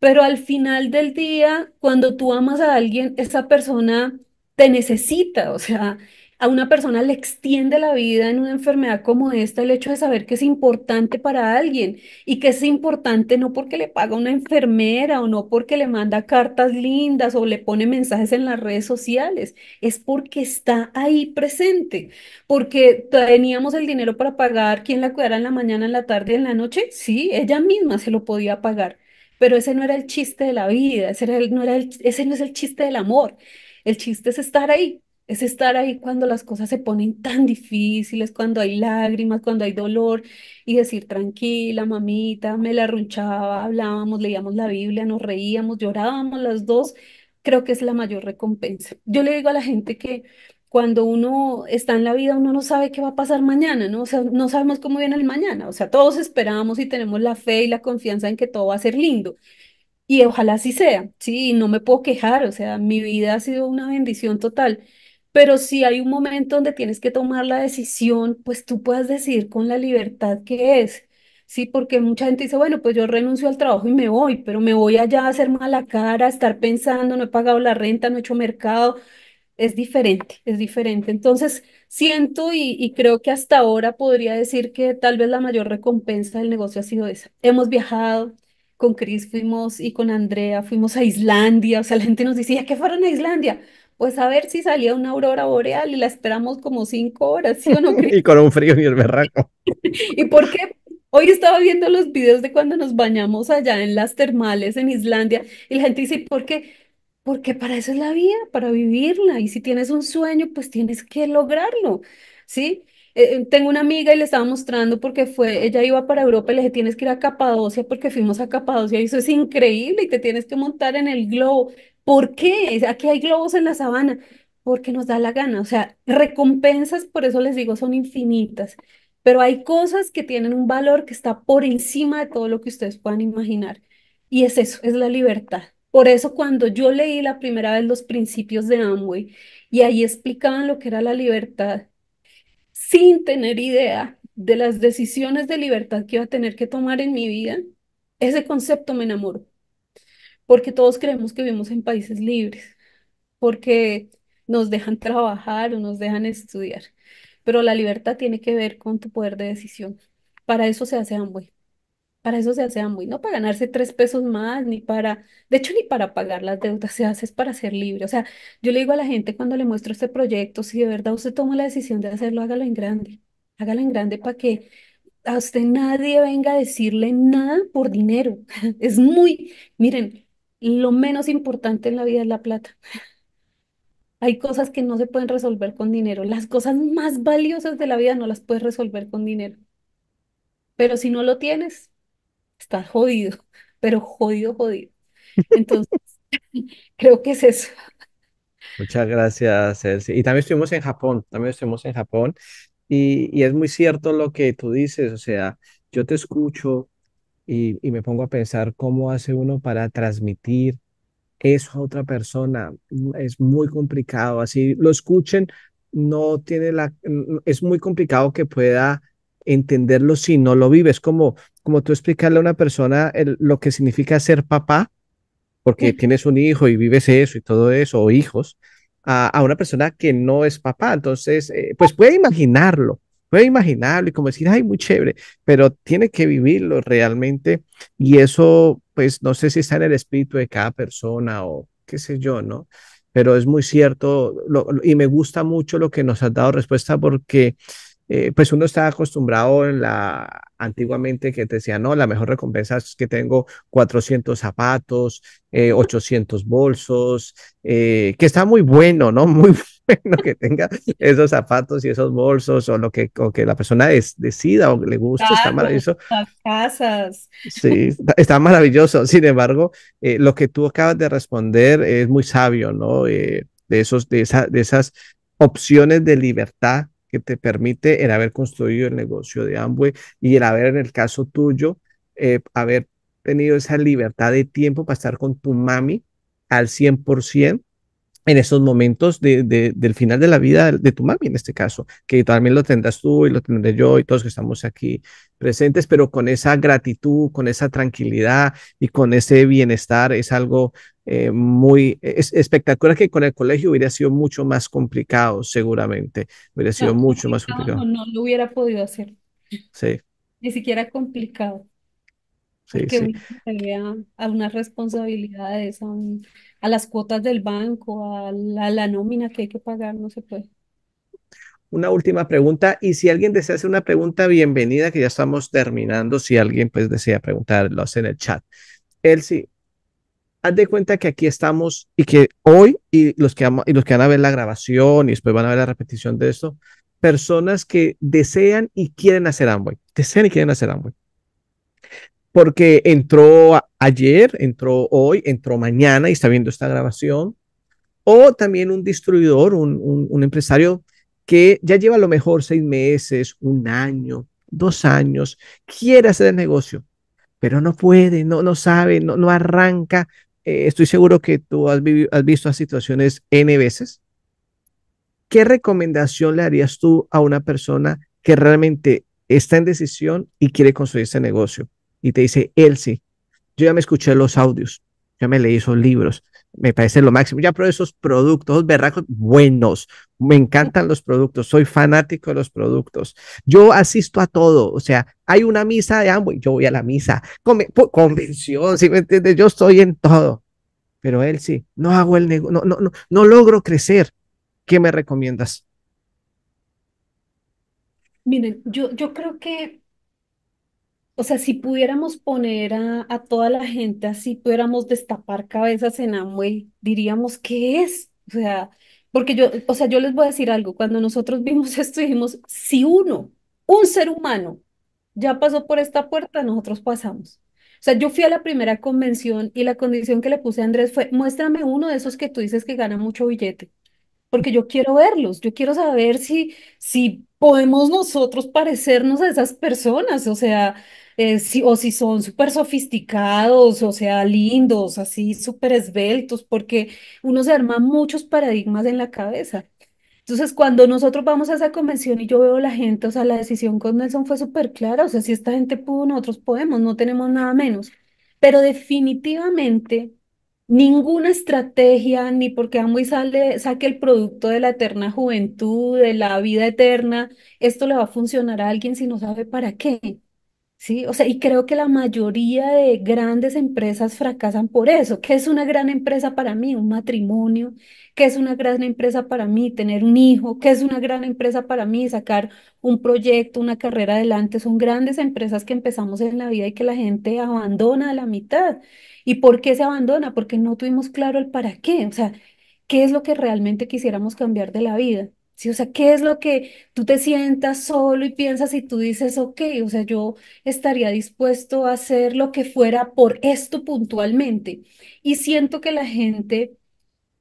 [SPEAKER 1] pero al final del día, cuando tú amas a alguien, esa persona te necesita, o sea, a una persona le extiende la vida en una enfermedad como esta el hecho de saber que es importante para alguien y que es importante no porque le paga una enfermera o no porque le manda cartas lindas o le pone mensajes en las redes sociales, es porque está ahí presente, porque teníamos el dinero para pagar quién la cuidara en la mañana, en la tarde, en la noche, sí, ella misma se lo podía pagar pero ese no era el chiste de la vida, ese, no era el, ese no es el chiste del amor, el chiste es estar ahí, es estar ahí cuando las cosas se ponen tan difíciles, cuando hay lágrimas, cuando hay dolor, y decir, tranquila, mamita, me la arrunchaba, hablábamos, leíamos la Biblia, nos reíamos, llorábamos las dos, creo que es la mayor recompensa. Yo le digo a la gente que cuando uno está en la vida, uno no sabe qué va a pasar mañana, ¿no? O sea, no sabemos cómo viene el mañana. O sea, todos esperamos y tenemos la fe y la confianza en que todo va a ser lindo. Y ojalá así sea, sí, no me puedo quejar, o sea, mi vida ha sido una bendición total. Pero si hay un momento donde tienes que tomar la decisión, pues tú puedas decidir con la libertad que es. Sí, porque mucha gente dice, bueno, pues yo renuncio al trabajo y me voy, pero me voy allá a hacer mala cara, a estar pensando, no he pagado la renta, no he hecho mercado. Es diferente, es diferente. Entonces, siento y, creo que hasta ahora podría decir que tal vez la mayor recompensa del negocio ha sido esa. Hemos viajado, con Chris fuimos y con Andrea fuimos a Islandia, o sea, la gente nos decía ¿qué fueron a Islandia pues a ver si salía una aurora boreal y la esperamos como cinco horas, ¿sí o no? y
[SPEAKER 2] con un frío y el berraco.
[SPEAKER 1] ¿Y por qué? Hoy estaba viendo los videos de cuando nos bañamos allá en las termales en Islandia y la gente dice, ¿por qué? Porque para eso es la vida, para vivirla. Y si tienes un sueño, pues tienes que lograrlo, ¿sí? Eh, eh, tengo una amiga y le estaba mostrando porque fue, ella iba para Europa y le dije, tienes que ir a Capadocia porque fuimos a Capadocia y eso es increíble y te tienes que montar en el globo. ¿Por qué? Aquí hay globos en la sabana. Porque nos da la gana. O sea, recompensas, por eso les digo, son infinitas. Pero hay cosas que tienen un valor que está por encima de todo lo que ustedes puedan imaginar. Y es eso, es la libertad. Por eso cuando yo leí la primera vez los principios de Amway y ahí explicaban lo que era la libertad, sin tener idea de las decisiones de libertad que iba a tener que tomar en mi vida, ese concepto me enamoró porque todos creemos que vivimos en países libres, porque nos dejan trabajar o nos dejan estudiar, pero la libertad tiene que ver con tu poder de decisión. Para eso se hace Amway, para eso se hace Amway, no para ganarse tres pesos más, ni para, de hecho, ni para pagar las deudas, se hace es para ser libre. O sea, yo le digo a la gente cuando le muestro este proyecto, si de verdad usted toma la decisión de hacerlo, hágalo en grande, hágalo en grande para que a usted nadie venga a decirle nada por dinero. Es muy, miren, lo menos importante en la vida es la plata. Hay cosas que no se pueden resolver con dinero. Las cosas más valiosas de la vida no las puedes resolver con dinero. Pero si no lo tienes, estás jodido, pero jodido, jodido. Entonces, creo que es eso.
[SPEAKER 2] Muchas gracias, Elsie. Y también estuvimos en Japón, también estuvimos en Japón. Y, y es muy cierto lo que tú dices, o sea, yo te escucho y, me pongo a pensar cómo hace uno para transmitir eso a otra persona. Mm, es muy complicado, así lo escuchen, no tiene la, mm, es muy complicado que pueda entenderlo si no lo vives, como, como tú explicarle a una persona lo que significa ser papá, porque tienes un hijo y vives eso y todo eso, o hijos, a, a una persona que no es papá. Entonces, eh, pues puede imaginarlo, puede imaginarlo y como decir, ay, muy chévere, pero tiene que vivirlo realmente y eso, pues no sé si está en el espíritu de cada persona o qué sé yo, ¿no? Pero es muy cierto y me gusta mucho lo que nos has dado respuesta porque... Eh, pues uno está acostumbrado en la antiguamente que te decía, no, la mejor recompensa es que tengo 400 zapatos, 800 eh, bolsos, eh, que está muy bueno, ¿no? Muy, lo que tenga esos zapatos y esos bolsos o lo que, que la persona es decida o le guste, está maravilloso.
[SPEAKER 1] casas.
[SPEAKER 2] Sí, está, maravilloso. Sin embargo, eh, lo que tú acabas de responder es muy sabio, ¿no? Eh, de, esos, de, de esas opciones de libertad que te permite el haber construido el negocio de Amway y el haber, en el caso tuyo, eh, haber tenido esa libertad de tiempo para estar con tu mami al 100% en esos momentos de, del final de la vida de tu mami, en este caso, que también lo tendrás tú y lo tendré yo y todos que estamos aquí presentes, pero con esa gratitud, con esa tranquilidad y con ese bienestar es algo eh, muy espectacular que con el colegio hubiera sido mucho más complicado, seguramente, hubiera sido mucho más complicado.
[SPEAKER 1] No, no lo hubiera podido hacer. Sí. Ni siquiera complicado que a unas responsabilidades, a, las cuotas del banco, a la, nómina que hay que pagar, no se puede.
[SPEAKER 2] Una última pregunta, y si alguien desea hacer una pregunta, bienvenida, que ya estamos terminando. Si alguien pues desea preguntar, lo hace en el chat. Elsie, haz de cuenta que aquí estamos y que hoy y los que, y los que van a ver la grabación y después van a ver la repetición de esto, personas que desean y quieren hacer Amway, desean y quieren hacer Amway porque entró ayer, entró hoy, entró mañana y está viendo esta grabación, o también un distribuidor, un, empresario que ya lleva a lo mejor seis meses, un año, dos años, quiere hacer el negocio, pero no puede, no, no sabe, no, no arranca. Eh, estoy seguro que tú has, visto las situaciones N veces. ¿Qué recomendación le harías tú a una persona que realmente está en decisión y quiere construir ese negocio? y te dice, Elsie, yo ya me escuché los audios, yo me leí esos libros, me parece lo máximo. Ya probé esos productos, esos berracos buenos. Me encantan los productos, soy fanático de los productos. Yo asisto a todo, o sea, hay una misa de y yo voy a la misa, convención, si me entiendes, yo estoy en todo. Pero él sí, no hago el negocio, no, no, no, no logro crecer. ¿Qué me recomiendas?
[SPEAKER 1] Miren, yo, yo creo que o sea, si pudiéramos poner a, a toda la gente así, pudiéramos destapar cabezas en Amway, diríamos, ¿qué es? O sea, porque yo, o sea, yo les voy a decir algo, cuando nosotros vimos esto dijimos, si uno, un ser humano, ya pasó por esta puerta, nosotros pasamos. O sea, yo fui a la primera convención y la condición que le puse a Andrés fue, muéstrame uno de esos que tú dices que gana mucho billete, porque yo quiero verlos, yo quiero saber si, si podemos nosotros parecernos a esas personas, o sea, eh, o si son súper sofisticados, o sea, lindos, así súper esbeltos, porque uno se arma muchos paradigmas en la cabeza. Entonces, cuando nosotros vamos a esa convención y yo veo la gente, o sea, la decisión con Nelson fue súper clara, o sea, si esta gente pudo, nosotros podemos, no tenemos nada menos. Pero definitivamente ninguna estrategia, ni porque Amway sale, saque el producto de la eterna juventud, de la vida eterna, esto le va a funcionar a alguien si no sabe para qué. Sí, o sea, y creo que la mayoría de grandes empresas fracasan por eso. ¿Qué es una gran empresa para mí? Un matrimonio. ¿Qué es una gran empresa para mí? Tener un hijo. ¿Qué es una gran empresa para mí? Sacar un proyecto, una carrera adelante. Son grandes empresas que empezamos en la vida y que la gente abandona a la mitad. ¿Y por qué se abandona? Porque no tuvimos claro el para qué. O sea, ¿qué es lo que realmente quisiéramos cambiar de la vida? O sea, ¿qué es lo que tú te sientas solo y piensas y tú dices, ok, o sea, yo estaría dispuesto a hacer lo que fuera por esto puntualmente? Y siento que la gente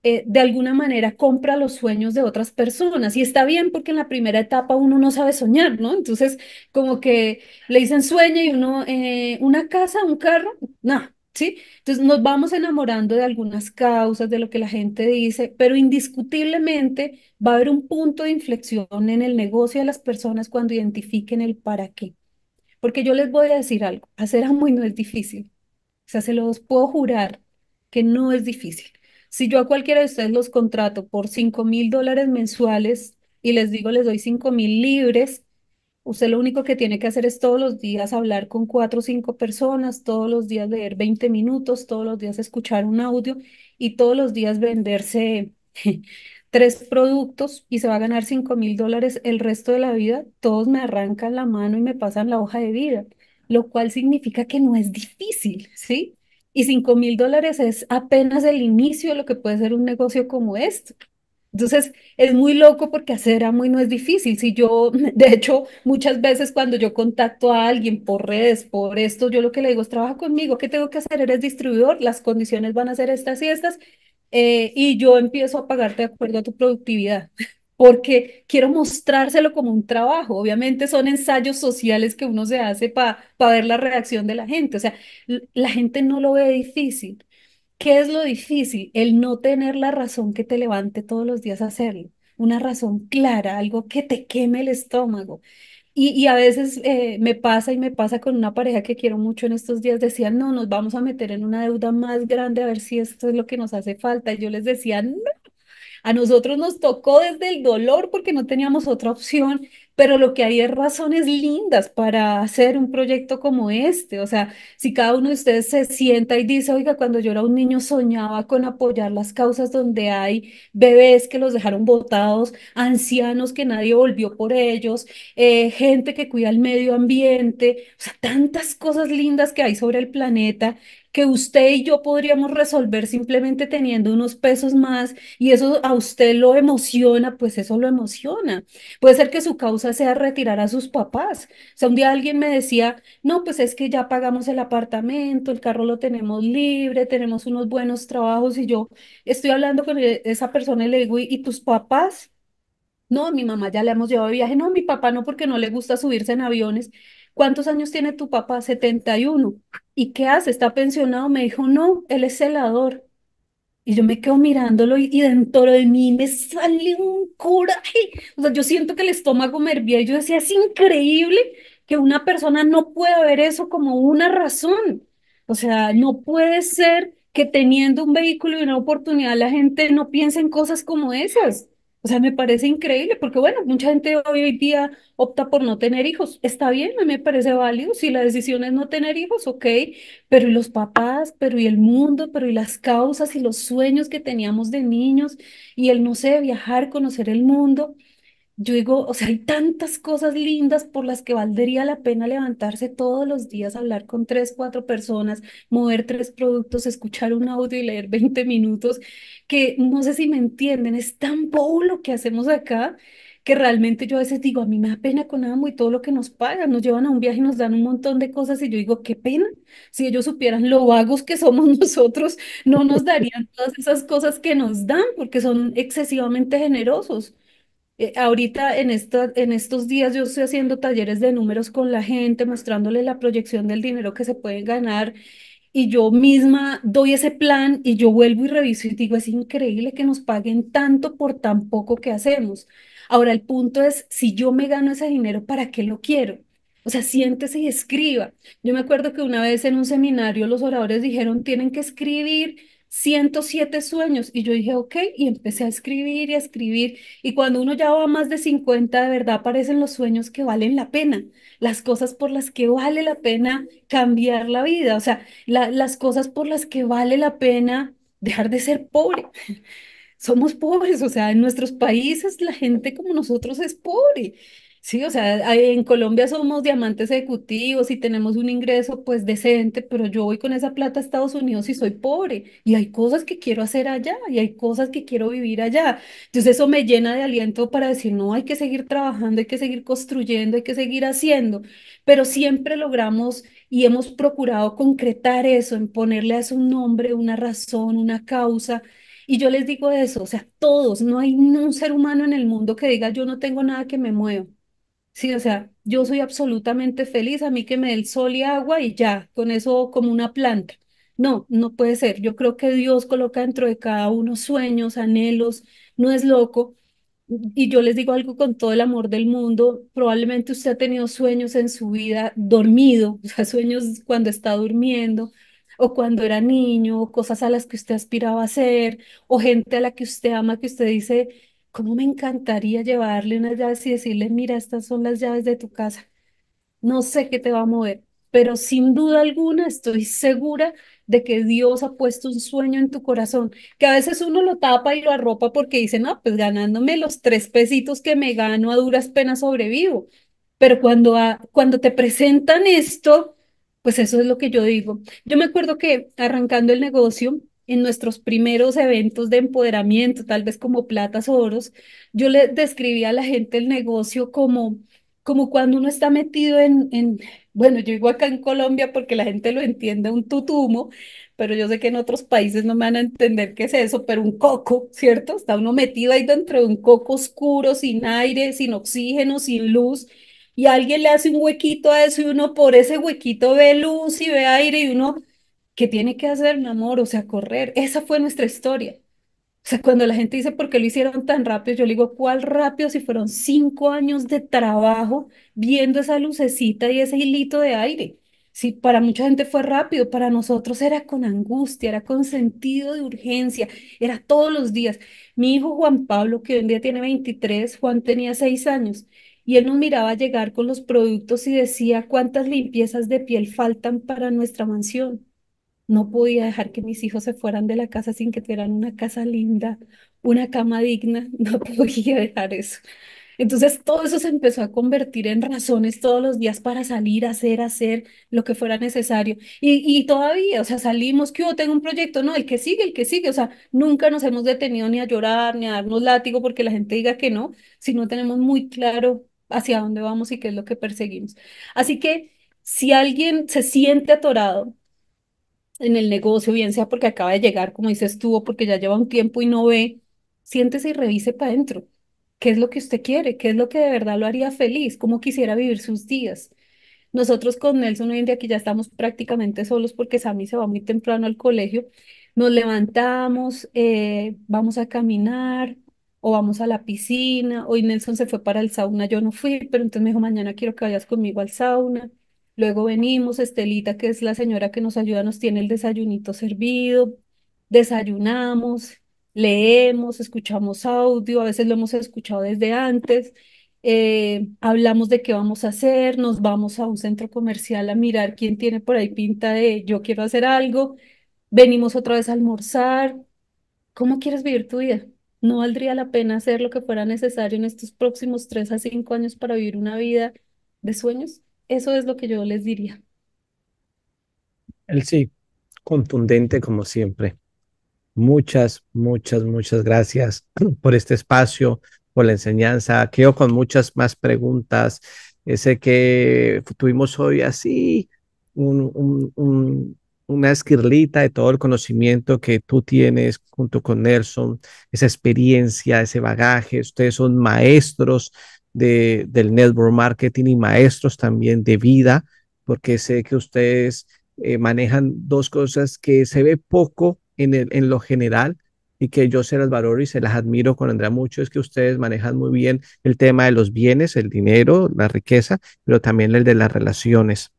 [SPEAKER 1] eh, de alguna manera compra los sueños de otras personas. Y está bien porque en la primera etapa uno no sabe soñar, ¿no? Entonces, como que le dicen sueña y uno, eh, una casa, un carro, nada, ¿sí? Entonces nos vamos enamorando de algunas causas, de lo que la gente dice, pero indiscutiblemente va a haber un punto de inflexión en el negocio de las personas cuando identifiquen el para qué. Porque yo les voy a decir algo, hacer muy no es difícil. O sea, se los puedo jurar que no es difícil. Si yo a cualquiera de ustedes los contrato por 5 mil dólares mensuales y les digo les doy 5 mil libres, Usted lo único que tiene que hacer es todos los días hablar con cuatro o cinco personas, todos los días leer 20 minutos, todos los días escuchar un audio y todos los días venderse tres productos y se va a ganar cinco mil dólares el resto de la vida. Todos me arrancan la mano y me pasan la hoja de vida, lo cual significa que no es difícil, ¿sí? Y cinco mil dólares es apenas el inicio de lo que puede ser un negocio como este. Entonces, es muy loco porque hacer amo no es difícil. Si yo, de hecho, muchas veces cuando yo contacto a alguien por redes, por esto, yo lo que le digo es, trabaja conmigo, ¿qué tengo que hacer? Eres distribuidor, las condiciones van a ser estas y estas, eh, y yo empiezo a pagarte de acuerdo a tu productividad, porque quiero mostrárselo como un trabajo. Obviamente son ensayos sociales que uno se hace para ver la reacción de la gente. O sea, la gente no lo ve difícil ¿Qué es lo difícil? El no tener la razón que te levante todos los días a hacerlo, una razón clara, algo que te queme el estómago. Y, a veces eh, me pasa y me pasa con una pareja que quiero mucho en estos días, decían, no, nos vamos a meter en una deuda más grande a ver si esto es lo que nos hace falta. Y yo les decía, no, a nosotros nos tocó desde el dolor porque no teníamos otra opción, pero lo que hay es razones lindas para hacer un proyecto como este. O sea, si cada uno de ustedes se sienta y dice, oiga, cuando yo era un niño soñaba con apoyar las causas donde hay bebés que los dejaron botados, ancianos que nadie volvió por ellos, eh, gente que cuida el medio ambiente, o sea, tantas cosas lindas que hay sobre el planeta que usted y yo podríamos resolver simplemente teniendo unos pesos más y eso a usted lo emociona, pues eso lo emociona. Puede ser que su causa sea retirar a sus papás. O sea, un día alguien me decía, no, pues es que ya pagamos el apartamento, el carro lo tenemos libre, tenemos unos buenos trabajos y yo estoy hablando con e-, esa persona y le digo, ¿y, tus papás? No, mi mamá ya le hemos llevado de viaje. No, mi papá no, porque no le gusta subirse en aviones. ¿Cuántos años tiene tu papá? 71. ¿y qué hace? ¿Está pensionado? Me dijo, no, él es celador. Y yo me quedo mirándolo y, dentro de mí me sale un coraje. O sea, yo siento que el estómago me hervía y yo decía, es increíble que una persona no pueda ver eso como una razón. O sea, no puede ser que teniendo un vehículo y una oportunidad la gente no piense en cosas como esas. O sea, me parece increíble porque, bueno, mucha gente hoy en día opta por no tener hijos. Está bien, a mí me parece válido. Si la decisión es no tener hijos, ok, pero ¿y los papás? ¿Pero y el mundo? ¿Pero y las causas y los sueños que teníamos de niños? Y el, no sé, viajar, conocer el mundo yo digo, o sea, hay tantas cosas lindas por las que valdría la pena levantarse todos los días, hablar con tres, cuatro personas, mover tres productos, escuchar un audio y leer 20 minutos, que no sé si me entienden, es tan poco lo que hacemos acá que realmente yo a veces digo, a mí me da pena con amo y todo lo que nos pagan, nos llevan a un viaje y nos dan un montón de cosas y yo digo, qué pena, si ellos supieran lo vagos que somos nosotros, no nos darían todas esas cosas que nos dan porque son excesivamente generosos. Eh, ahorita en, en estos días yo estoy haciendo talleres de números con la gente, mostrándole la proyección del dinero que se puede ganar y yo misma doy ese plan y yo vuelvo y reviso y digo, es increíble que nos paguen tanto por tan poco que hacemos. Ahora el punto es, si yo me gano ese dinero, ¿para qué lo quiero? O sea, siéntese y escriba. Yo me acuerdo que una vez en un seminario los oradores dijeron, tienen que escribir 107 sueños. Y yo dije, ok, y empecé a escribir y a escribir. Y cuando uno ya va más de 50, de verdad aparecen los sueños que valen la pena, las cosas por las que vale la pena cambiar la vida, o sea, las cosas por las que vale la pena dejar de ser pobre. Somos pobres, o sea, en nuestros países la gente como nosotros es pobre. Sí, o sea, en Colombia somos diamantes ejecutivos y tenemos un ingreso pues decente, pero yo voy con esa plata a Estados Unidos y soy pobre y hay cosas que quiero hacer allá y hay cosas que quiero vivir allá. Entonces eso me llena de aliento para decir, no, hay que seguir trabajando, hay que seguir construyendo, hay que seguir haciendo, pero siempre logramos y hemos procurado concretar eso, en ponerle a eso un nombre, una razón, una causa. Y yo les digo eso, o sea, todos, no hay un ser humano en el mundo que diga yo no tengo nada que me mueva Sí, o sea, yo soy absolutamente feliz, a mí que me dé el sol y agua y ya, con eso como una planta. No, no puede ser. Yo creo que Dios coloca dentro de cada uno sueños, anhelos, no es loco. Y yo les digo algo con todo el amor del mundo, probablemente usted ha tenido sueños en su vida dormido, o sea, sueños cuando está durmiendo, o cuando era niño, o cosas a las que usted aspiraba a ser, o gente a la que usted ama que usted dice, ¿Cómo me encantaría llevarle unas llaves y decirle, mira, estas son las llaves de tu casa? No sé qué te va a mover, pero sin duda alguna estoy segura de que Dios ha puesto un sueño en tu corazón, que a veces uno lo tapa y lo arropa porque dice, no, pues ganándome los tres pesitos que me gano a duras penas sobrevivo. Pero cuando, cuando te presentan esto, pues eso es lo que yo digo. Yo me acuerdo que arrancando el negocio, en nuestros primeros eventos de empoderamiento, tal vez como platas oros, yo le describí a la gente el negocio como, como cuando uno está metido en, en, bueno, yo digo acá en Colombia porque la gente lo entiende, un tutumo, pero yo sé que en otros países no me van a entender qué es eso, pero un coco, ¿cierto? Está uno metido ahí dentro de un coco oscuro, sin aire, sin oxígeno, sin luz, y alguien le hace un huequito a eso y uno por ese huequito ve luz y ve aire y uno ¿Qué tiene que hacer, un amor? O sea, correr. Esa fue nuestra historia. O sea, cuando la gente dice, ¿por qué lo hicieron tan rápido? Yo le digo, ¿cuál rápido si fueron cinco años de trabajo viendo esa lucecita y ese hilito de aire? Sí, para mucha gente fue rápido, para nosotros era con angustia, era con sentido de urgencia, era todos los días. Mi hijo Juan Pablo, que hoy en día tiene 23, Juan tenía seis años, y él nos miraba llegar con los productos y decía cuántas limpiezas de piel faltan para nuestra mansión. No podía dejar que mis hijos se fueran de la casa sin que tuvieran una casa linda, una cama digna, no podía dejar eso. Entonces todo eso se empezó a convertir en razones todos los días para salir, hacer, hacer lo que fuera necesario. Y, todavía, o sea, salimos, que yo tengo un proyecto, no, el que sigue, el que sigue, o sea, nunca nos hemos detenido ni a llorar, ni a darnos látigo porque la gente diga que no, si no tenemos muy claro hacia dónde vamos y qué es lo que perseguimos. Así que si alguien se siente atorado, en el negocio, bien sea porque acaba de llegar, como dices tú, porque ya lleva un tiempo y no ve, siéntese y revise para adentro. ¿Qué es lo que usted quiere? ¿Qué es lo que de verdad lo haría feliz? ¿Cómo quisiera vivir sus días? Nosotros con Nelson hoy en día que ya estamos prácticamente solos porque Sammy se va muy temprano al colegio, nos levantamos, eh, vamos a caminar o vamos a la piscina. Hoy Nelson se fue para el sauna, yo no fui, pero entonces me dijo, mañana quiero que vayas conmigo al sauna. Luego venimos, Estelita, que es la señora que nos ayuda, nos tiene el desayunito servido, desayunamos, leemos, escuchamos audio, a veces lo hemos escuchado desde antes, eh, hablamos de qué vamos a hacer, nos vamos a un centro comercial a mirar quién tiene por ahí pinta de yo quiero hacer algo, venimos otra vez a almorzar. ¿Cómo quieres vivir tu vida? ¿No valdría la pena hacer lo que fuera necesario en estos próximos tres a cinco años para vivir una vida de sueños? Eso es lo que yo les diría.
[SPEAKER 2] El sí, contundente como siempre. Muchas, muchas, muchas gracias por este espacio, por la enseñanza. Quedo con muchas más preguntas. Eh, sé que tuvimos hoy así, un, una esquirlita de todo el conocimiento que tú tienes junto con Nelson, esa experiencia, ese bagaje. Ustedes son maestros de, del network marketing y maestros también de vida, porque sé que ustedes eh, manejan dos cosas que se ve poco en, el, en lo general y que yo se las valoro y se las admiro con Andrea mucho, es que ustedes manejan muy bien el tema de los bienes, el dinero, la riqueza, pero también el de las relaciones.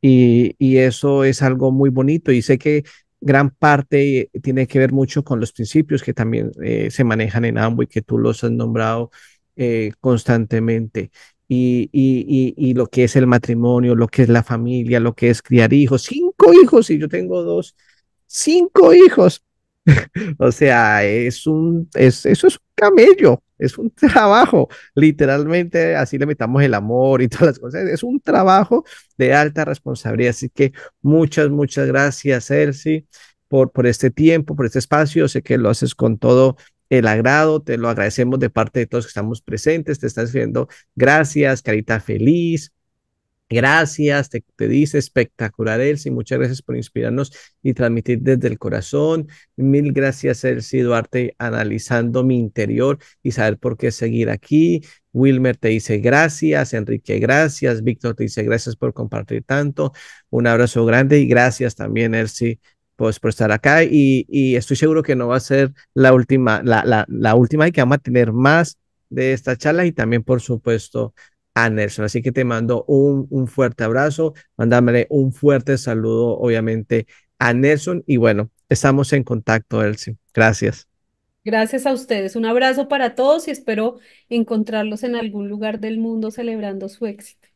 [SPEAKER 2] Y, eso es algo muy bonito y sé que gran parte tiene que ver mucho con los principios que también eh, se manejan en y que tú los has nombrado eh, constantemente. Y, y, lo que es el matrimonio, lo que es la familia, lo que es criar hijos, cinco hijos y yo tengo dos, cinco hijos. o sea, es un, es, eso es un camello, es un trabajo, literalmente así le metamos el amor y todas las cosas, es un trabajo de alta responsabilidad. Así que muchas, muchas gracias, Elsie, por, por este tiempo, por este espacio. Sé que lo haces con todo el agrado, te lo agradecemos de parte de todos que estamos presentes, te estás diciendo gracias, carita feliz, gracias, te, te dice espectacular Elsie, muchas gracias por inspirarnos y transmitir desde el corazón, mil gracias Elsie Duarte analizando mi interior y saber por qué seguir aquí, Wilmer te dice gracias, Enrique gracias, Víctor te dice gracias por compartir tanto, un abrazo grande y gracias también Elsie pues, por estar acá y, estoy seguro que no va a ser la última, la, última y que vamos a tener más de esta charla y también, por supuesto, a Nelson. Así que te mando un, un fuerte abrazo, mándame un fuerte saludo, obviamente, a Nelson y bueno, estamos en contacto, Elsie. Gracias.
[SPEAKER 1] Gracias a ustedes. Un abrazo para todos y espero encontrarlos en algún lugar del mundo celebrando su éxito.